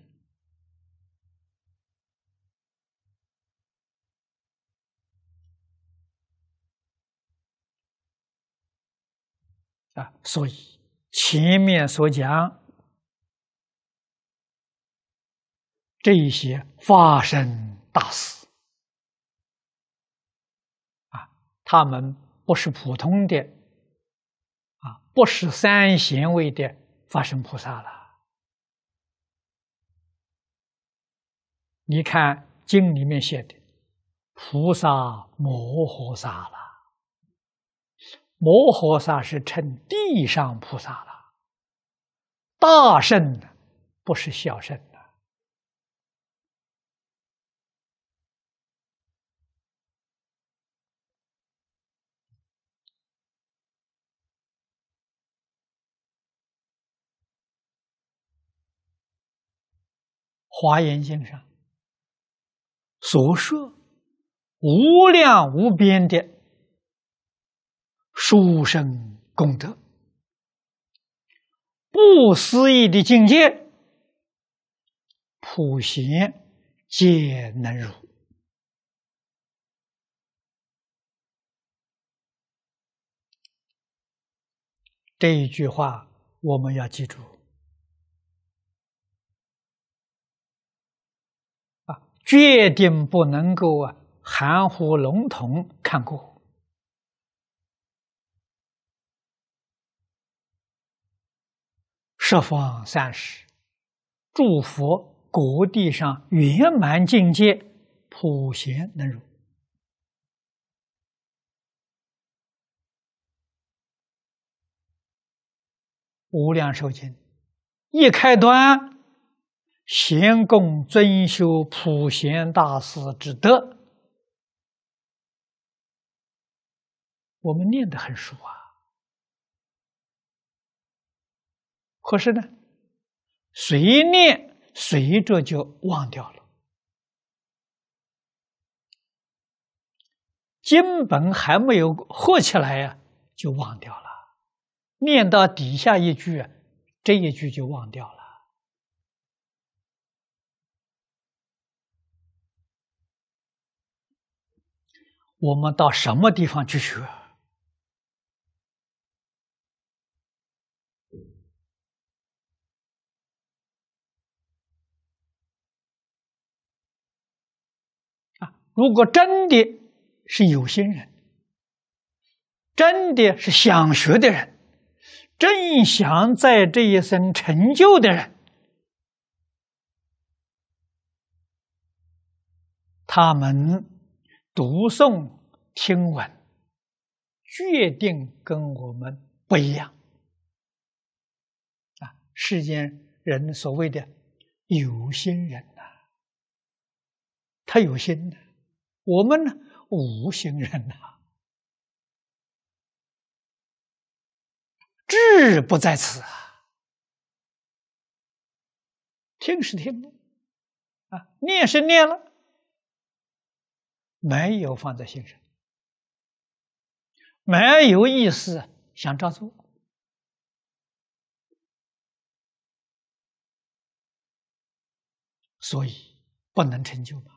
Speaker 1: 啊，所以前面所讲这一些发生大事，啊，他们不是普通的。不是三贤位的法身菩萨了。你看经里面写的，菩萨摩诃萨了，摩诃萨是称地上菩萨了，大圣不是小圣。华严经上所说无量无边的殊胜功德，不思议的境界，普贤皆能入。这一句话，我们要记住。决定不能够啊含糊笼统看过，十方三世，祝佛国地上圆满境界普贤能入无量寿经，一开端。贤公尊修普贤大师之德，我们念得很熟啊。可是呢，随念随着就忘掉了，经本还没有合起来呀，就忘掉了。念到底下一句，这一句就忘掉了。我们到什么地方去学？啊，如果真的是有心人，真的是想学的人，正想在这一生成就的人，他们。读诵听闻，决定跟我们不一样啊！世间人所谓的有心人呐，他有心的；我们呢，无心人呐，志不在此啊！听是听了，啊，念是念了。没有放在心上，没有意思想照做，所以不能成就吧。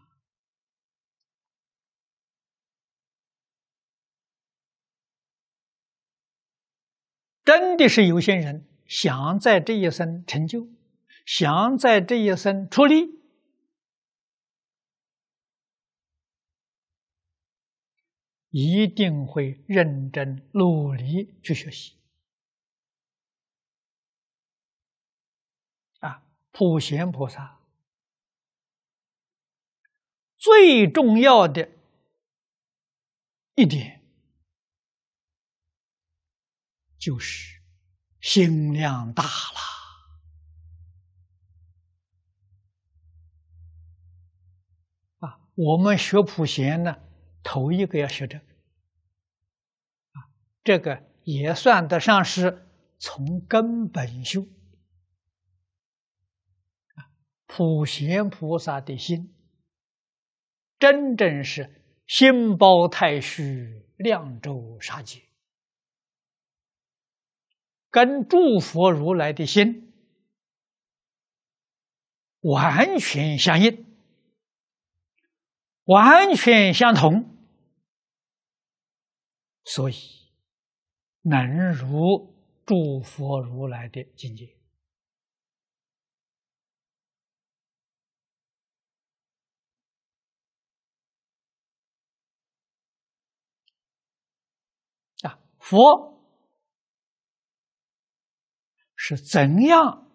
Speaker 1: 真的是有些人想在这一生成就，想在这一生出力。一定会认真努力去学习啊！普贤菩萨最重要的一点就是心量大了啊！我们学普贤呢？头一个要学这个，啊，这个也算得上是从根本修。啊，普贤菩萨的心，真正是心包太虚，量周杀劫。跟诸佛如来的心完全相应。完全相同，所以能如诸佛如来的境界啊！佛是怎样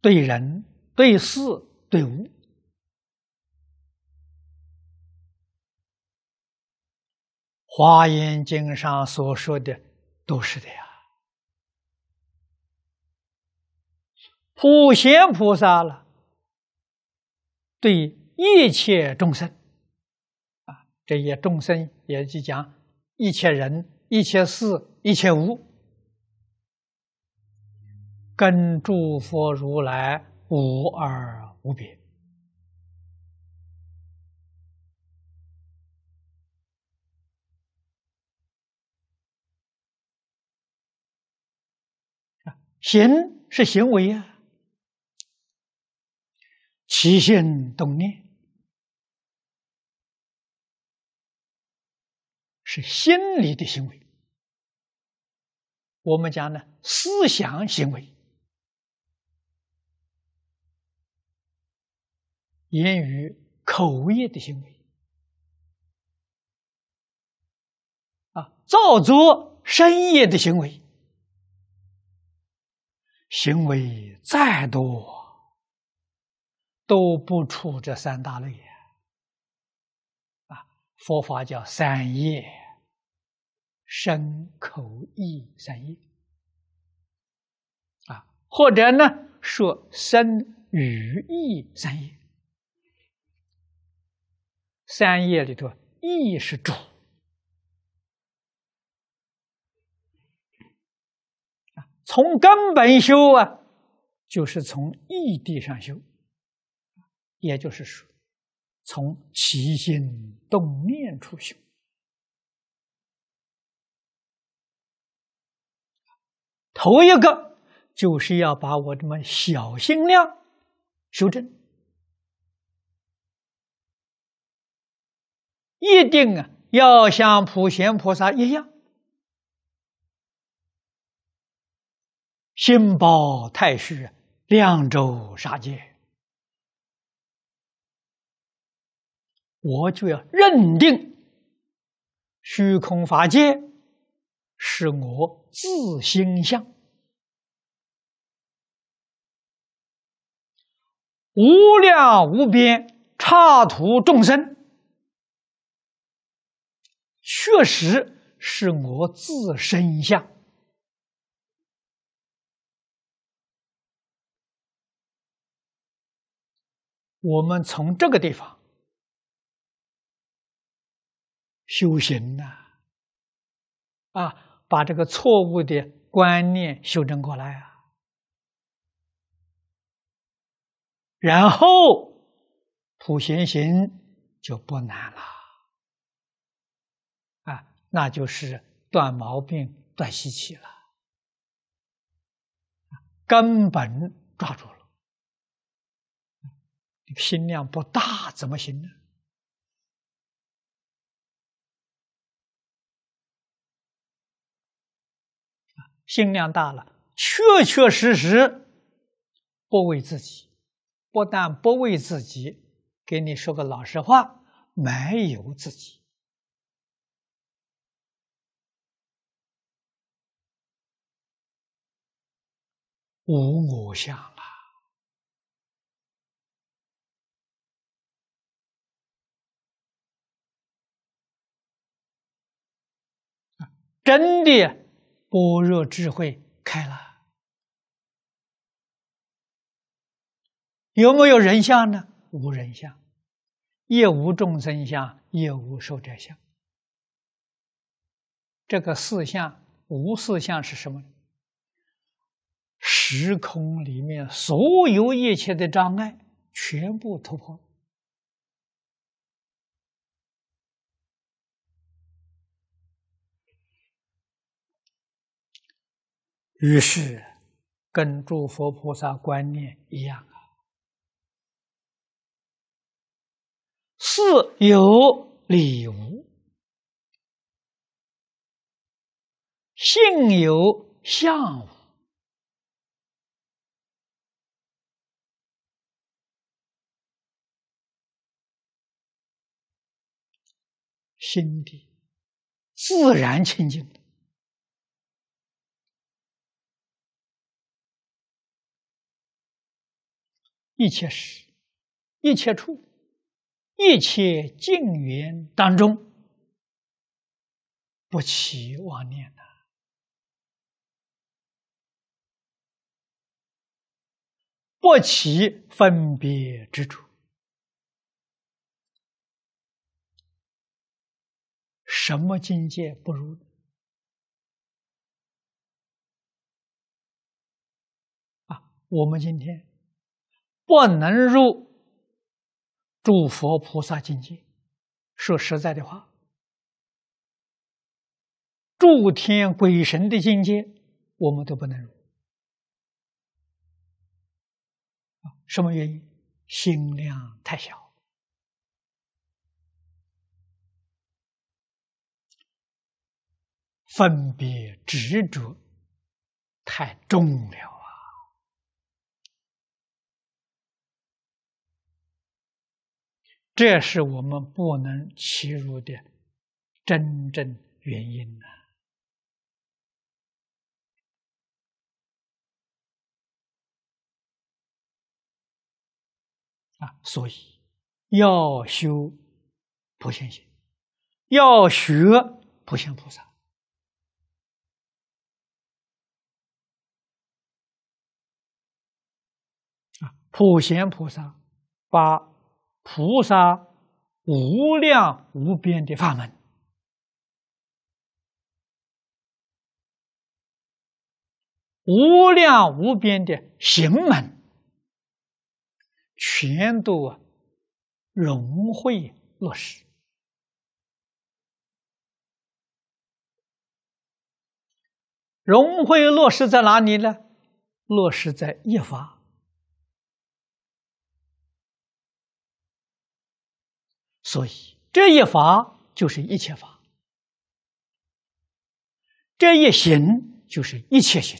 Speaker 1: 对人、对事、对物？华严经上所说的都是的呀，普贤菩萨了，对一切众生，啊，这些众生也就讲一切人、一切事、一切物，跟诸佛如来无二无别。行是行为呀，起心动念是心理的行为。我们讲呢，思想行为、言语口业的行为啊，造作深业的行为。行为再多，都不出这三大类呀！啊，佛法叫三业，身口意三业，啊，或者呢说身语意三业，三业里头，意是主。从根本修啊，就是从异地上修，也就是说，从起心动念处修。头一个就是要把我这么小心量修正，一定啊，要像普贤菩萨一样。心包太虚，量州杀戒。我就要认定虚空法界是我自心相，无量无边差途众生，确实是我自身相。我们从这个地方修行呢？啊，把这个错误的观念修正过来啊，然后普贤行就不难了，啊，那就是断毛病、断习气了，根本抓住了。心量不大怎么行呢？心量大了，确确实实不为自己，不但不为自己，给你说个老实话，没有自己，无我相。真的，般若智慧开了，有没有人相呢？无人相，也无众生相，也无寿者相。这个四相无四相是什么？时空里面所有一切的障碍，全部突破。于是，跟诸佛菩萨观念一样啊，是有理无，性有相无，心地自然清净。一切时，一切处，一切境缘当中，不起妄念的。不起分别之处，什么境界不如啊？我们今天。不能入诸佛菩萨境界。说实在的话，诸天鬼神的境界，我们都不能入。什么原因？心量太小，分别执着太重了。这是我们不能欺辱的真正原因呐！啊，所以要修普贤行，要学普贤菩萨啊，普贤菩萨把。菩萨无量无边的法门，无量无边的行门，全都融会落实。融会落实在哪里呢？落实在一法。所以这一法就是一切法，这一行就是一切行，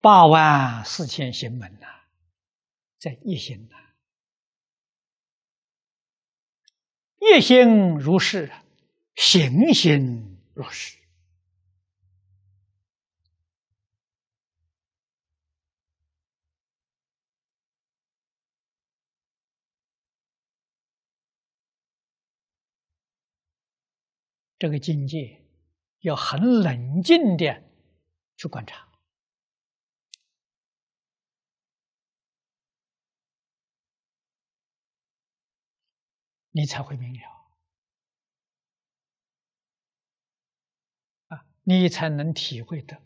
Speaker 1: 八万四千行门呐，在一行呐，一行如是，行行如是。这个境界，要很冷静的去观察，你才会明了，啊，你才能体会的。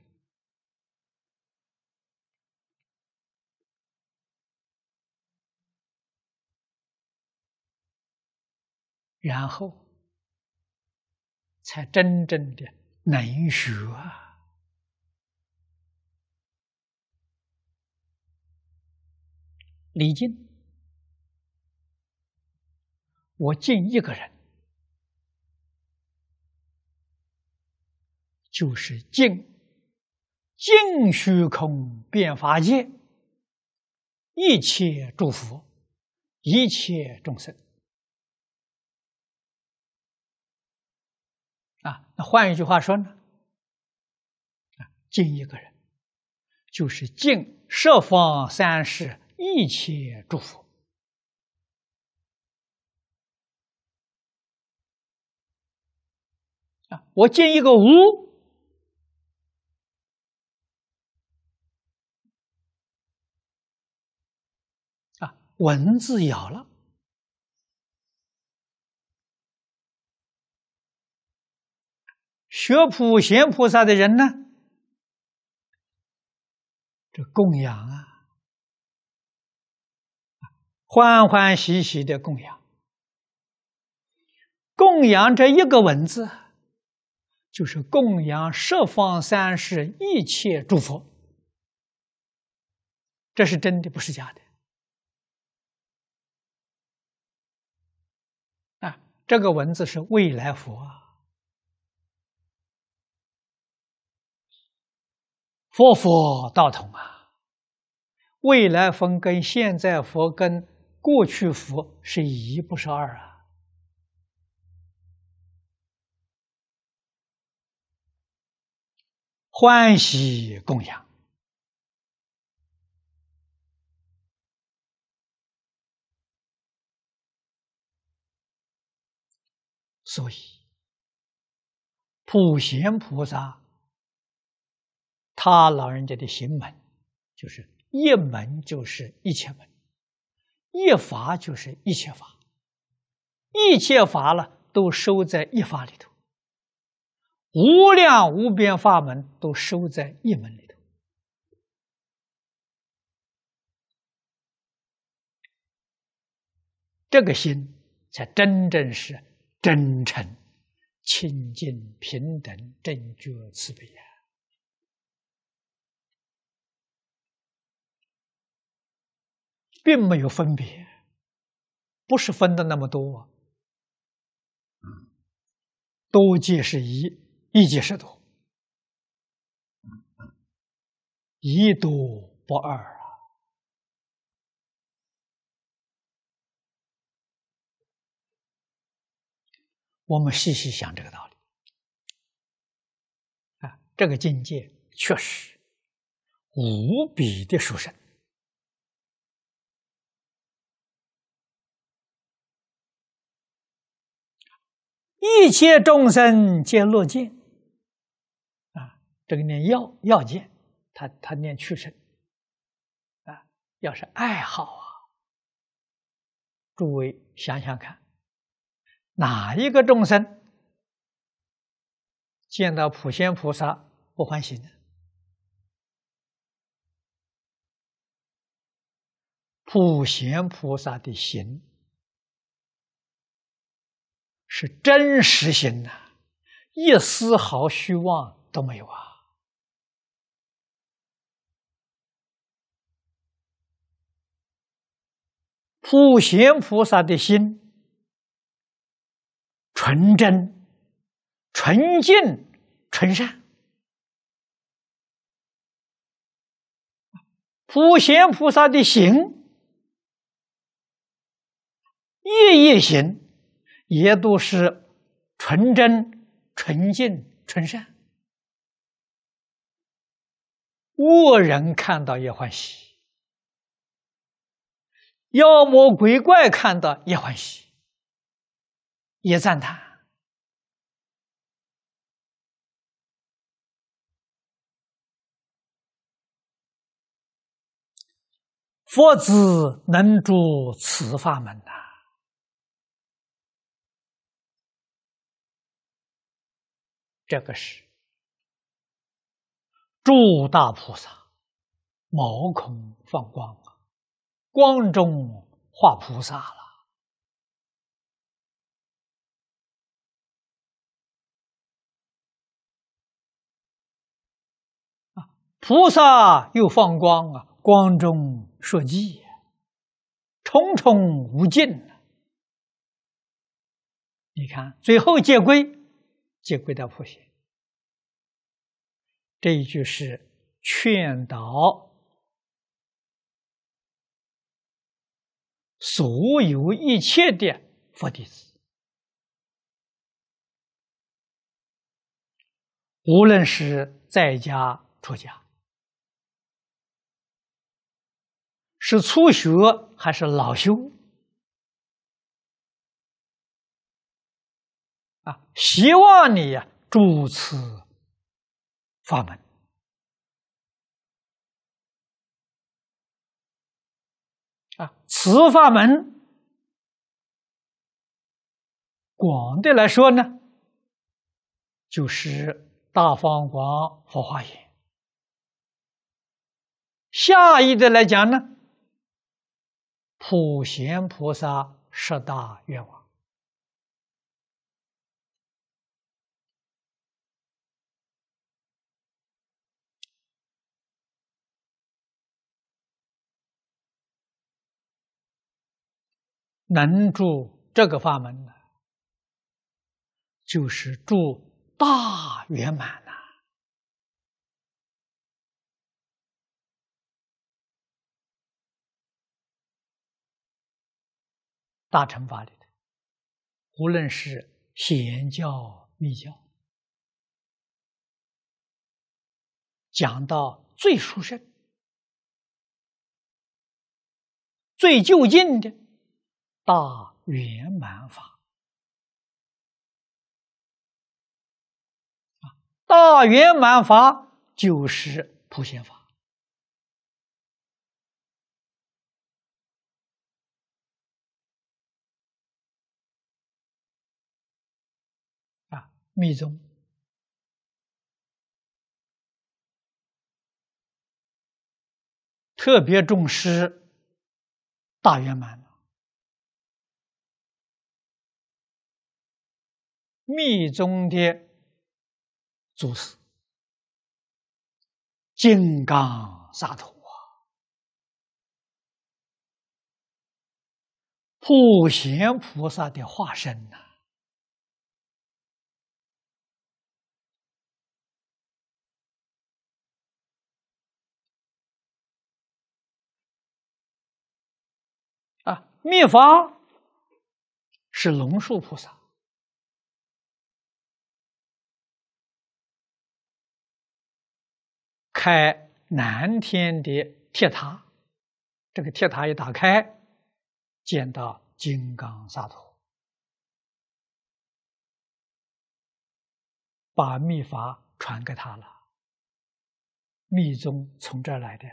Speaker 1: 然后。才真正的能学啊！李靖，我敬一个人，就是敬，敬虚空变法界，一切诸佛，一切众生。啊，那换一句话说呢？啊，敬一个人，就是敬十方三世一切诸佛。啊，我敬一个无，啊，蚊子咬了。学普贤菩萨的人呢，这供养啊，欢欢喜喜的供养，供养这一个文字，就是供养十方三世一切诸佛，这是真的，不是假的。啊，这个文字是未来佛啊。佛道统啊，未来佛跟现在佛跟过去佛是一，不是二啊！欢喜供养，所以普贤菩萨。他老人家的心门，就是一门就是一切门，一法就是一切法，一切法了都收在一法里头，无量无边法门都收在一门里头，这个心才真正是真诚、清净、平等、真觉、慈悲啊！并没有分别，不是分的那么多。多即是一，一即是多，一多不二啊！我们细细想这个道理啊，这个境界确实无比的殊胜。一切众生皆乐见，啊，这个念要要见，他他念趣生，啊，要是爱好啊，诸位想想看，哪一个众生见到普贤菩萨不欢喜呢？普贤菩萨的心。是真实心呐，一丝毫虚妄都没有啊！普贤菩萨的心纯真、纯净、纯善，普贤菩萨的行，夜夜行。也都是纯真、纯净、纯善，恶人看到也欢喜，妖魔鬼怪看到也欢喜，也赞叹，佛子能住此法门呐。这个是诸大菩萨毛孔放光啊，光中化菩萨了啊，菩萨又放光啊，光中设迹，重重无尽你看最后戒归。即归到菩提，这一句是劝导所有一切的佛弟子，无论是在家出家，是初学还是老修。希望你住持法门啊！此法门广的来说呢，就是大放光佛化缘；下义的来讲呢，普贤菩萨十大愿望。能住这个法门呢，就是住大圆满呐，大乘法里的，无论是显教、密教，讲到最殊胜、最就近的。大圆满法，啊，大圆满法就是普贤法，啊，密宗特别重视大圆满。密宗的主师，金刚沙啊，普贤菩萨的化身呐！啊，密法是龙树菩萨。开南天的铁塔，这个铁塔一打开，见到金刚萨埵，把秘法传给他了。密宗从这儿来的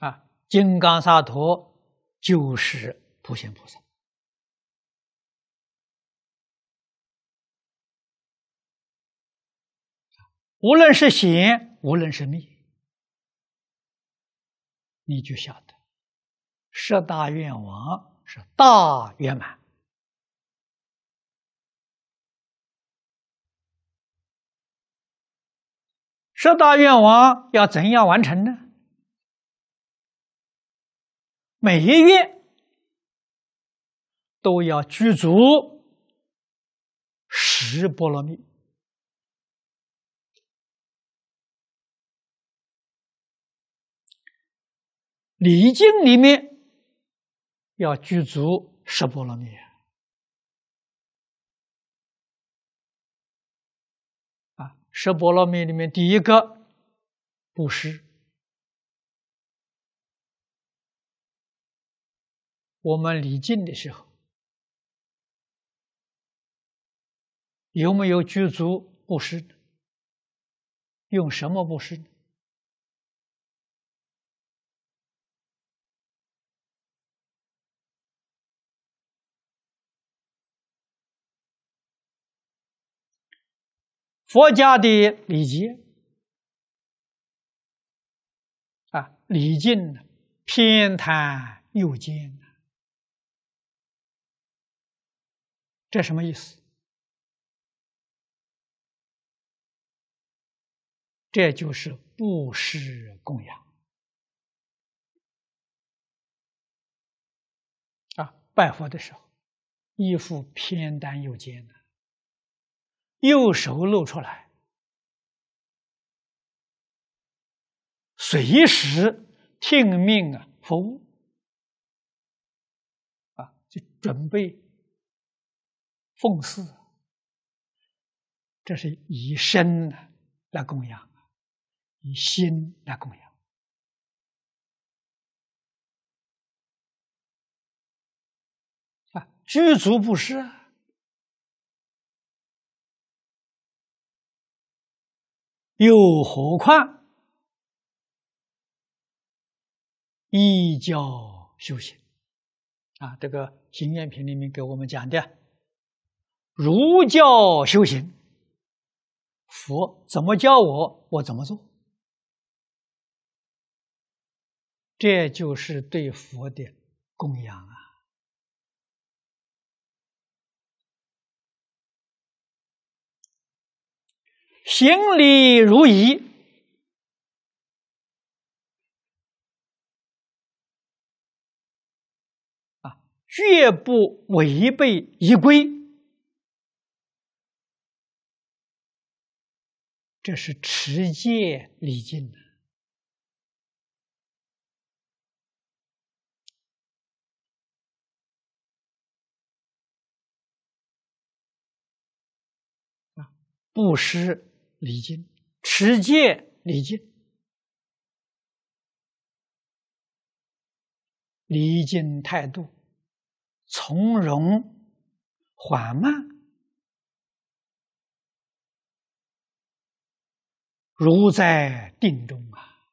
Speaker 1: 啊！金刚萨埵就是普贤菩萨。无论是显，无论是密，你就晓得，十大愿王是大圆满。十大愿望要怎样完成呢？每一愿都要具足十波罗蜜。礼敬里面要具足十波罗蜜啊！十波罗蜜里面第一个布施，我们礼敬的时候有没有具足布施？用什么布施？佛家的礼节啊，礼敬偏袒右肩，这什么意思？这就是布施供养啊，拜佛的时候，衣服偏袒右肩的。右手露出来，随时听命啊，服务啊，就准备奉祀，这是以身来供养，以心来供养啊，具足布施。又何况，一教修行啊，这个《经验品》里面给我们讲的，儒教修行，佛怎么教我，我怎么做，这就是对佛的供养啊。行礼如仪啊，绝不违背仪规，这是持戒礼敬的啊，布施。礼敬，持戒，礼敬，礼敬态度，从容，缓慢，如在定中啊，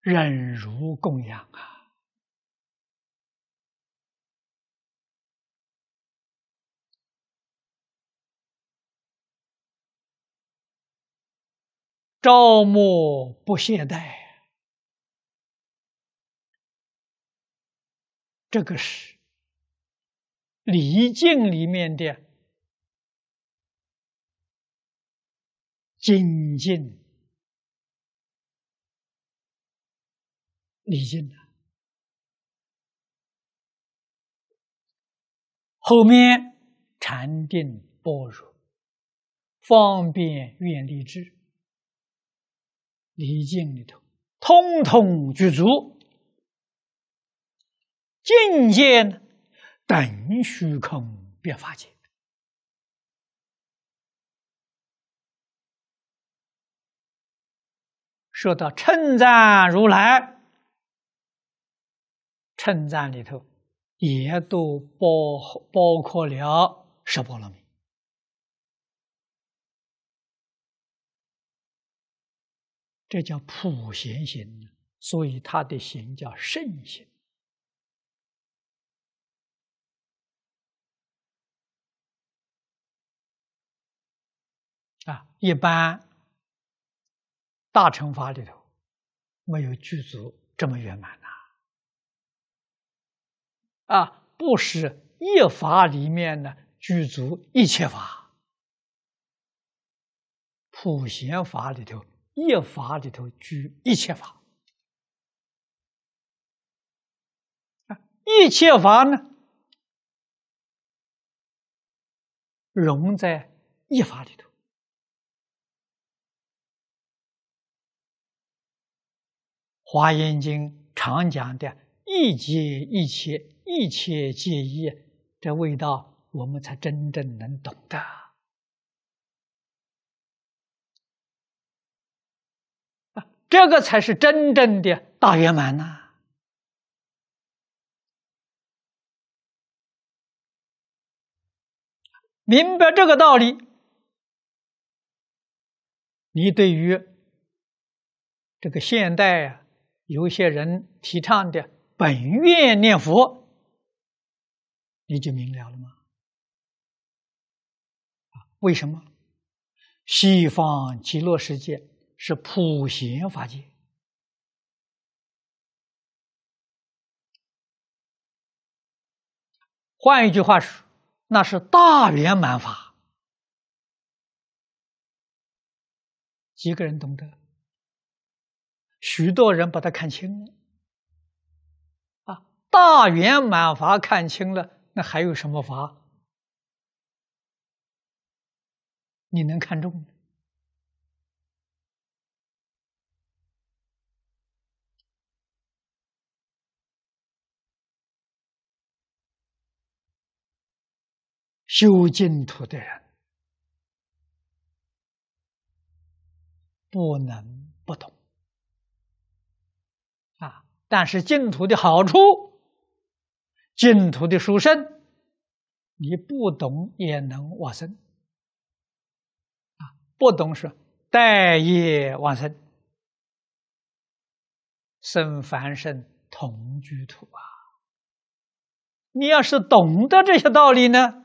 Speaker 1: 忍辱供养啊。朝暮不懈怠，这个是礼敬》里面的精进，礼敬的。后面禅定般若，方便愿力智。地净里头，通通具足；境界呢，等虚空别法界。说到称赞如来，称赞里头也都包包括了十八罗尼。这叫普贤行，所以他的行叫圣行啊。一般大乘法里头没有具足这么圆满呐。啊，不是一法里面的具足一切法，普贤法里头。一法里头具一切法，一切法呢融在一法里头。华严经常讲的“一即一切，一切皆一”，这味道我们才真正能懂得。这个才是真正的大圆满呐！明白这个道理，你对于这个现代啊，有些人提倡的本愿念佛，你就明了了吗？为什么西方极乐世界？是普贤法界，换一句话说，那是大圆满法，几个人懂得？许多人把它看清了，啊，大圆满法看清了，那还有什么法？你能看中？修净土的人不能不懂啊！但是净土的好处，净土的殊胜，你不懂也能往生啊！不懂是待业往生，生凡生同居土啊！你要是懂得这些道理呢？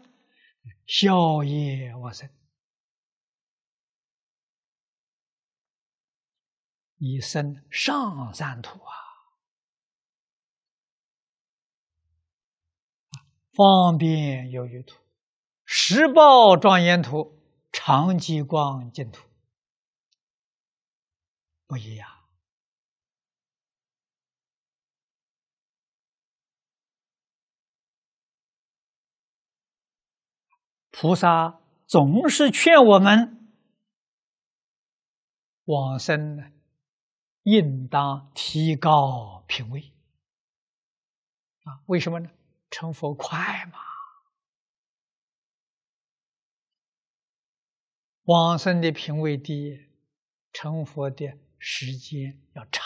Speaker 1: 孝业我生。以生上三土啊，方便有余土、十报庄严土、常吉光净土不一样。菩萨总是劝我们，往生呢，应当提高品位。啊，为什么呢？成佛快嘛。往生的品位低，成佛的时间要长。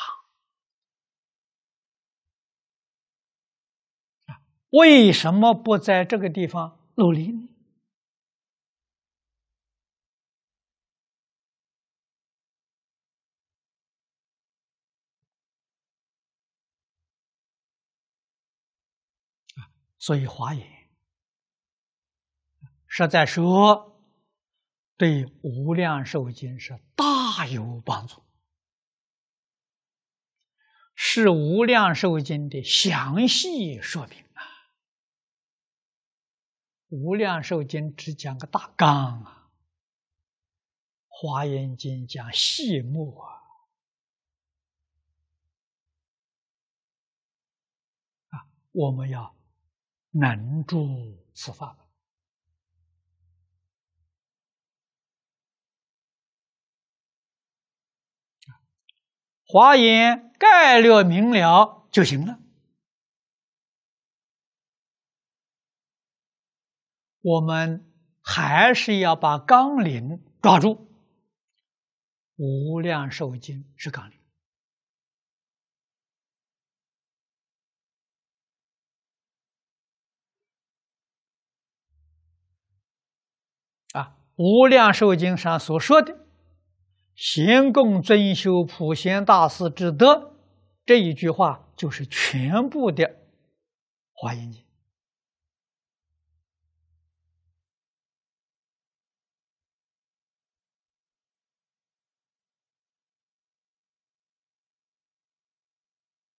Speaker 1: 啊，为什么不在这个地方努力呢？所以，《华严》是在说，对《无量寿经》是大有帮助，是《无量寿经》的详细说明啊。《无量寿经》只讲个大纲啊，《华严经》讲细目啊，我们要。能住此法门，华言概略明了就行了。我们还是要把纲领抓住，《无量寿经》是纲领。《无量寿经》上所说的“行供尊修普贤大士之德”这一句话，就是全部的华严经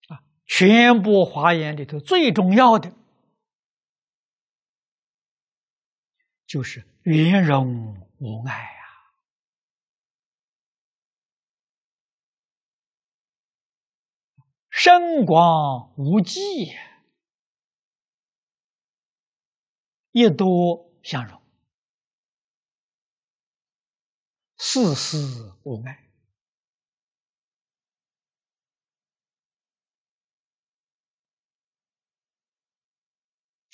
Speaker 1: 啊！全部华严里头最重要的就是。圆融无碍啊，生光无际，一多相融，事事无碍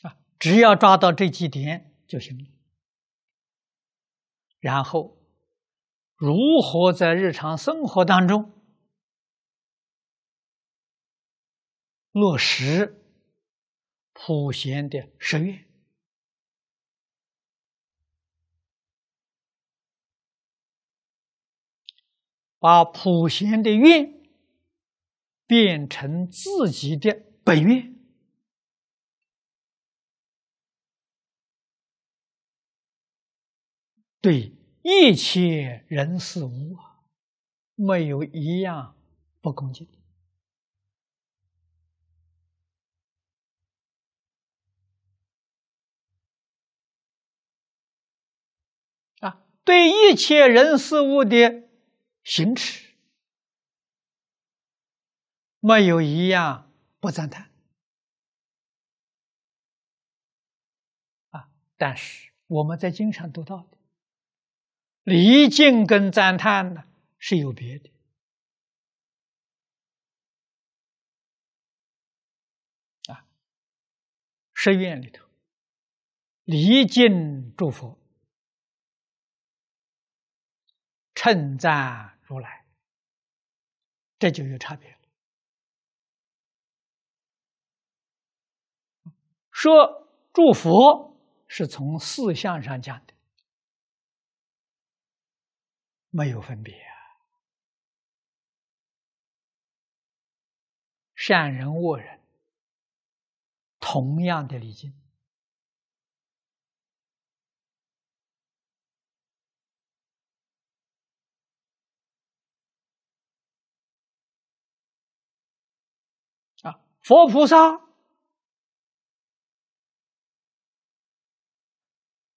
Speaker 1: 啊！只要抓到这几点就行了。然后，如何在日常生活当中落实普贤的十愿，把普贤的愿变成自己的本愿？对一切人事物，没有一样不恭敬啊；对一切人事物的行持，没有一样不赞叹啊。但是我们在经常读到的。离境跟赞叹呢是有别的啊，十愿里头，离境祝福，称赞如来，这就有差别了。说祝福是从四相上讲的。没有分别啊，善人恶人，同样的理解。啊，佛菩萨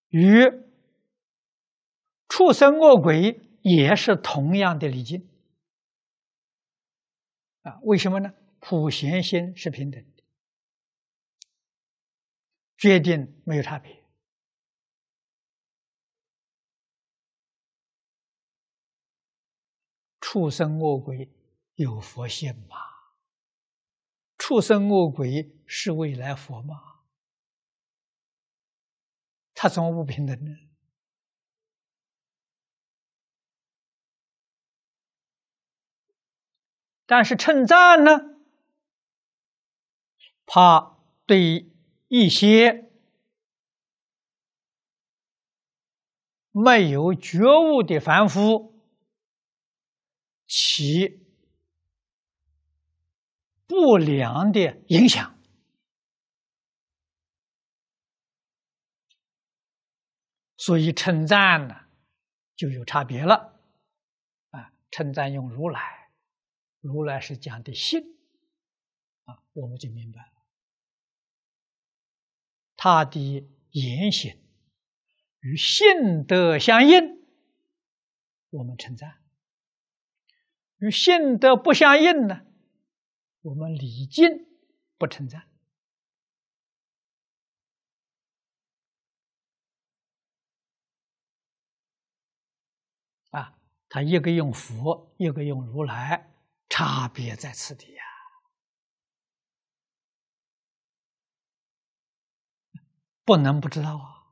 Speaker 1: 与畜生恶鬼。也是同样的理境啊？为什么呢？普贤心是平等的，决定没有差别。畜生恶鬼有佛性吗？畜生恶鬼是未来佛吗？他怎么不平等呢？但是称赞呢，怕对一些没有觉悟的凡夫起不良的影响，所以称赞呢就有差别了。啊，称赞用如来。如来是讲的心，啊，我们就明白了。他的言行与性德相应，我们称赞；与性德不相应呢，我们礼敬，不称赞。啊，他一个用佛，一个用如来。差别在此地呀，不能不知道啊！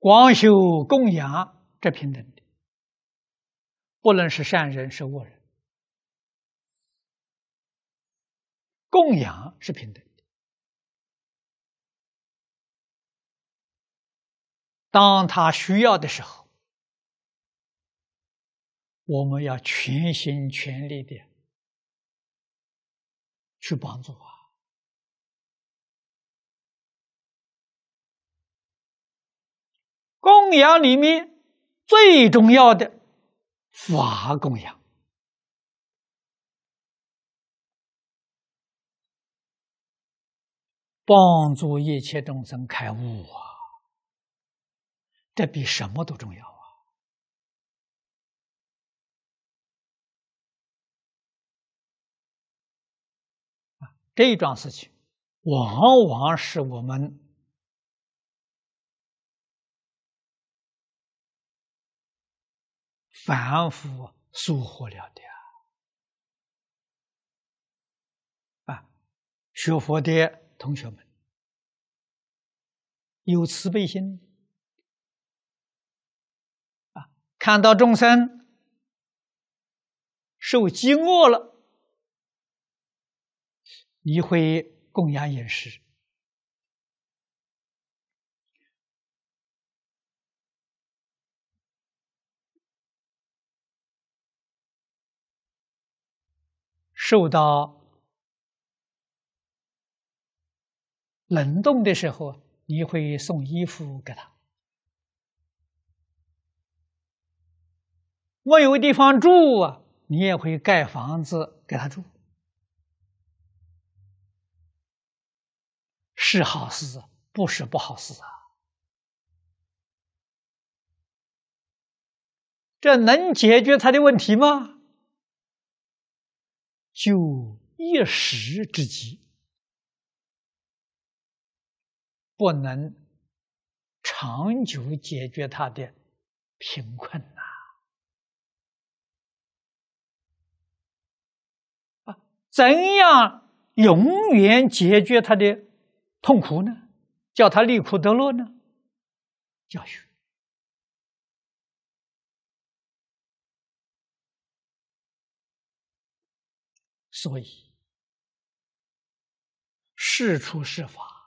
Speaker 1: 光修供养这平等的，不论是善人，是恶人。供养是平等的，当他需要的时候，我们要全心全力的去帮助啊！供养里面最重要的法供养。帮助一切众生开悟啊！这比什么都重要啊！啊，这一桩事情往往是我们反复疏忽了的啊！啊，学佛的。同学们，有慈悲心啊，看到众生受饥饿了，你会供养饮食，受到。冷冻的时候，你会送衣服给他；没有地方住啊，你也会盖房子给他住，是好事，不是不好事啊。这能解决他的问题吗？就一时之急。不能长久解决他的贫困呐！啊，怎样永远解决他的痛苦呢？叫他立苦得乐呢？教训。所以，事出是法。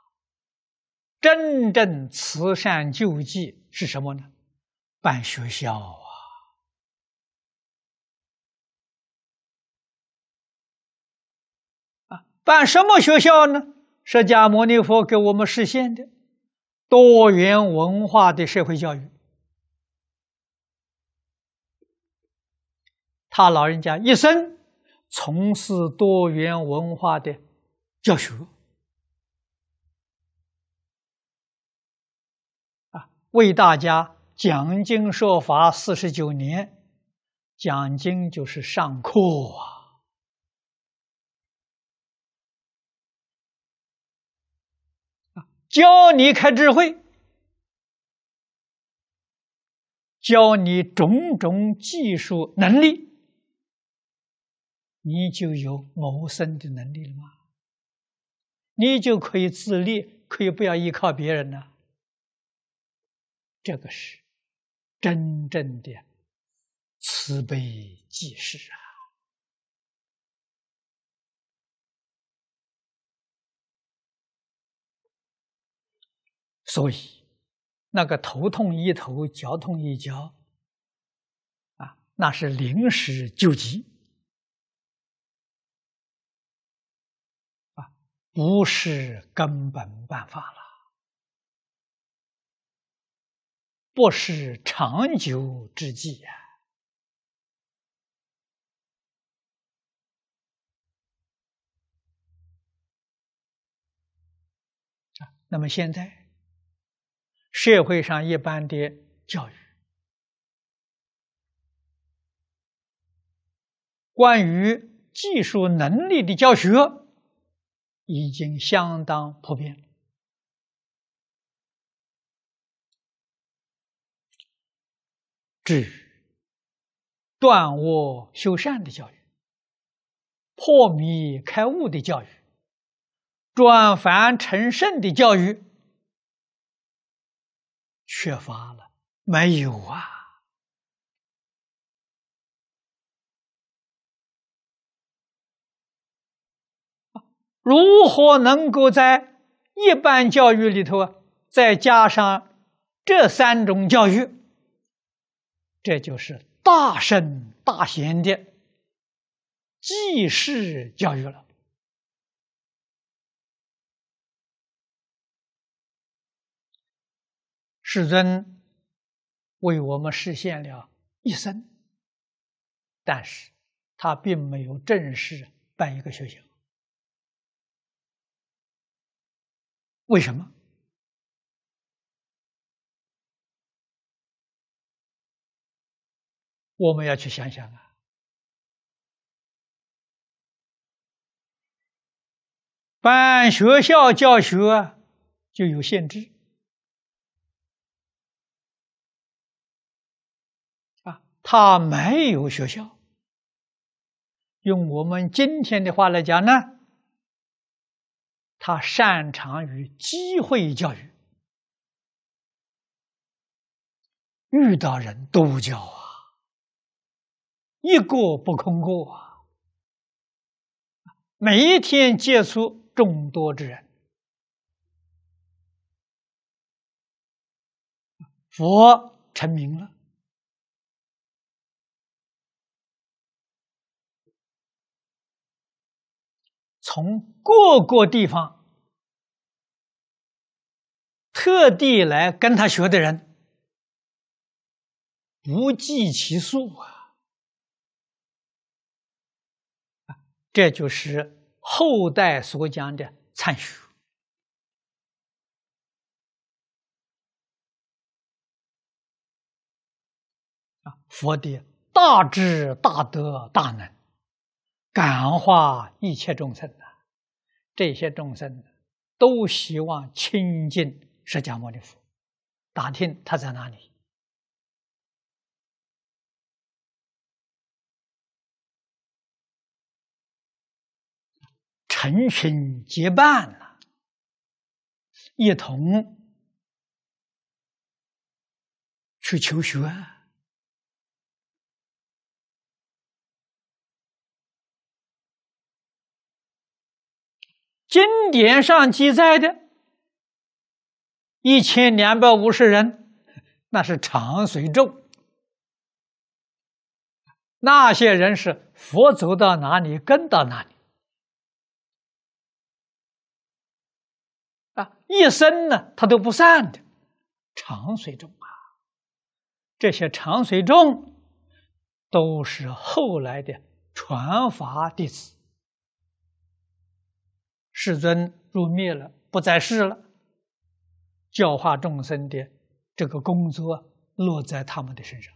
Speaker 1: 真正慈善救济是什么呢？办学校啊！啊，办什么学校呢？释迦牟尼佛给我们实现的多元文化的社会教育。他老人家一生从事多元文化的教学。为大家讲经说法四十九年，讲经就是上课啊，教你开智慧，教你种种技术能力，你就有谋生的能力了吗？你就可以自立，可以不要依靠别人了。这个是真正的慈悲济世啊！所以那个头痛一头，脚痛一脚，啊，那是临时救急，啊，不是根本办法了。不是长久之计啊！啊，那么现在社会上一般的教育，关于技术能力的教学，已经相当普遍了。治断恶修善的教育、破迷开悟的教育、转凡成圣的教育，缺乏了，没有啊！如何能够在一般教育里头再加上这三种教育？这就是大圣大贤的济世教育了。世尊为我们实现了一生，但是他并没有正式办一个学校，为什么？我们要去想想啊，办学校教学就有限制啊，他没有学校。用我们今天的话来讲呢，他擅长于机会教育，遇到人都教啊。一过不空过啊！每一天接触众多之人，佛成名了。从各个地方特地来跟他学的人，不计其数啊！这就是后代所讲的禅修。佛的大智大德大能，感化一切众生啊，这些众生都希望亲近释迦牟尼佛，打听他在哪里。成群结伴了，一同去求学。经典上记载的，一千两百五十人，那是长随众。那些人是佛走到哪里，跟到哪里。一生呢，他都不散的长随众啊，这些长随众都是后来的传法弟子。世尊入灭了，不再世了，教化众生的这个工作落在他们的身上，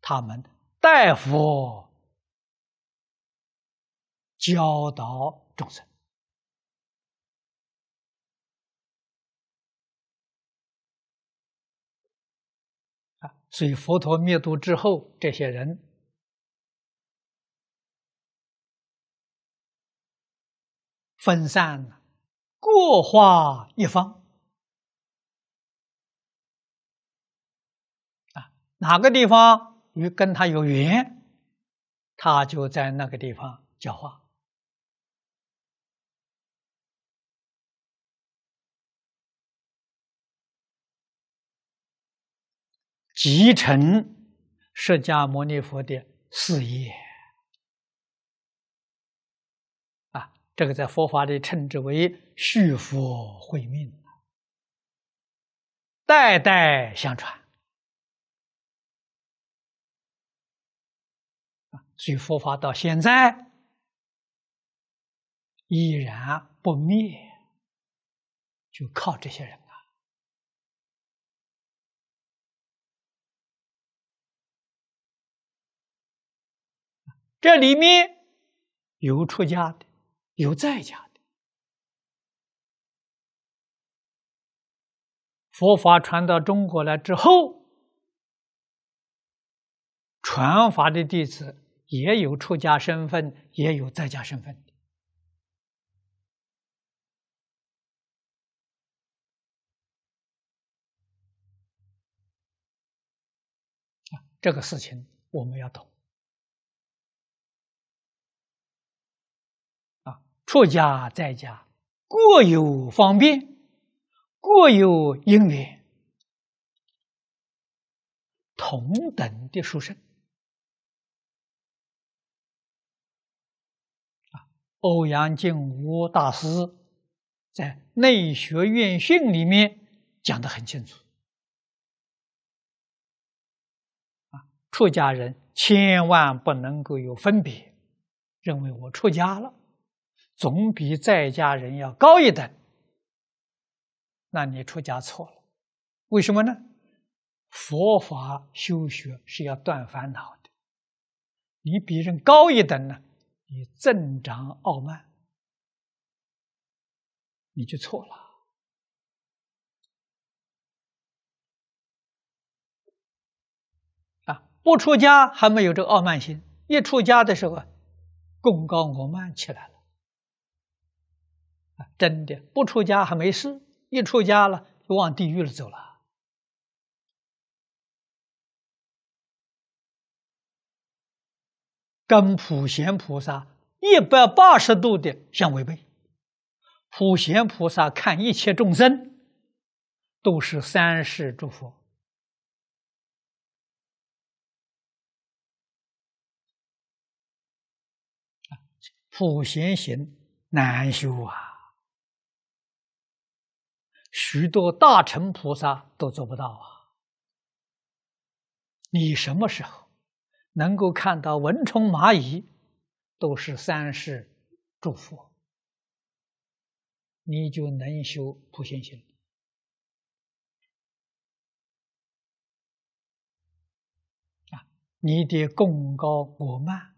Speaker 1: 他们代佛教导众生。所以佛陀灭度之后，这些人分散了，各化一方啊，哪个地方与跟他有缘，他就在那个地方教化。集成释迦牟尼佛的事业啊，这个在佛法里称之为续佛慧命代代相传所以佛法到现在依然不灭，就靠这些人。这里面有出家的，有在家的。佛法传到中国来之后，传法的弟子也有出家身份，也有在家身份啊，这个事情我们要懂。出家在家，各有方便，各有因缘。同等的书生欧阳竟无大师在《内学院训》里面讲得很清楚出家人千万不能够有分别，认为我出家了。总比在家人要高一等，那你出家错了，为什么呢？佛法修学是要断烦恼的，你比人高一等呢，你增长傲慢，你就错了。啊，不出家还没有这傲慢心，一出家的时候，功高我慢起来了。真的不出家还没事，一出家了就往地狱了走了，跟普贤菩萨一百八十度的相违背。普贤菩萨看一切众生都是三世诸佛普贤行难修啊。许多大乘菩萨都做不到啊！你什么时候能够看到蚊虫蚂蚁都是三世诸佛，你就能修菩贤心啊！你的功高我慢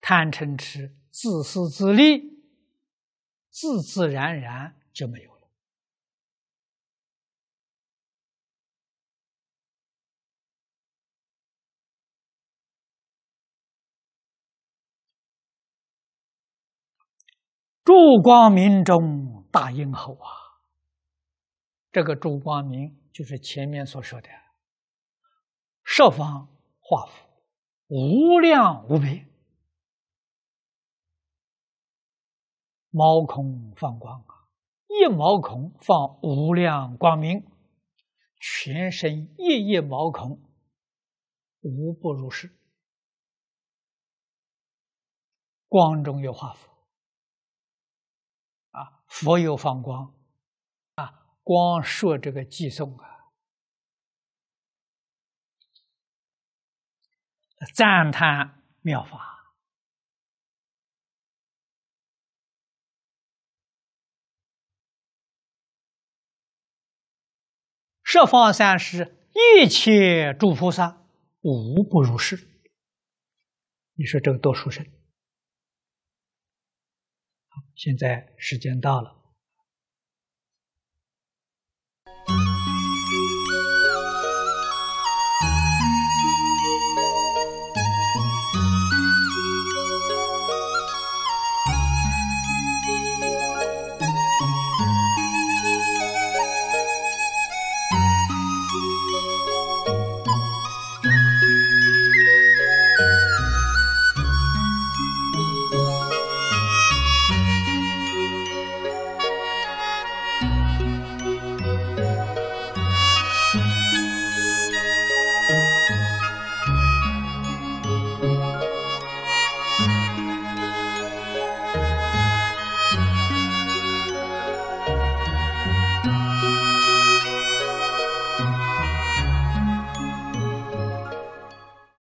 Speaker 1: 贪嗔痴、自私自利。自自然然就没有了。诸光明中大英后啊！这个诸光明就是前面所说的设方化佛，无量无边。毛孔放光啊，一毛孔放无量光明，全身一夜毛孔，无不如是。光中有化佛，啊佛有放光，啊光说这个偈颂啊，赞叹妙法。这方三世一切诸菩萨，无不如是。你说这个多殊胜！好，现在时间到了。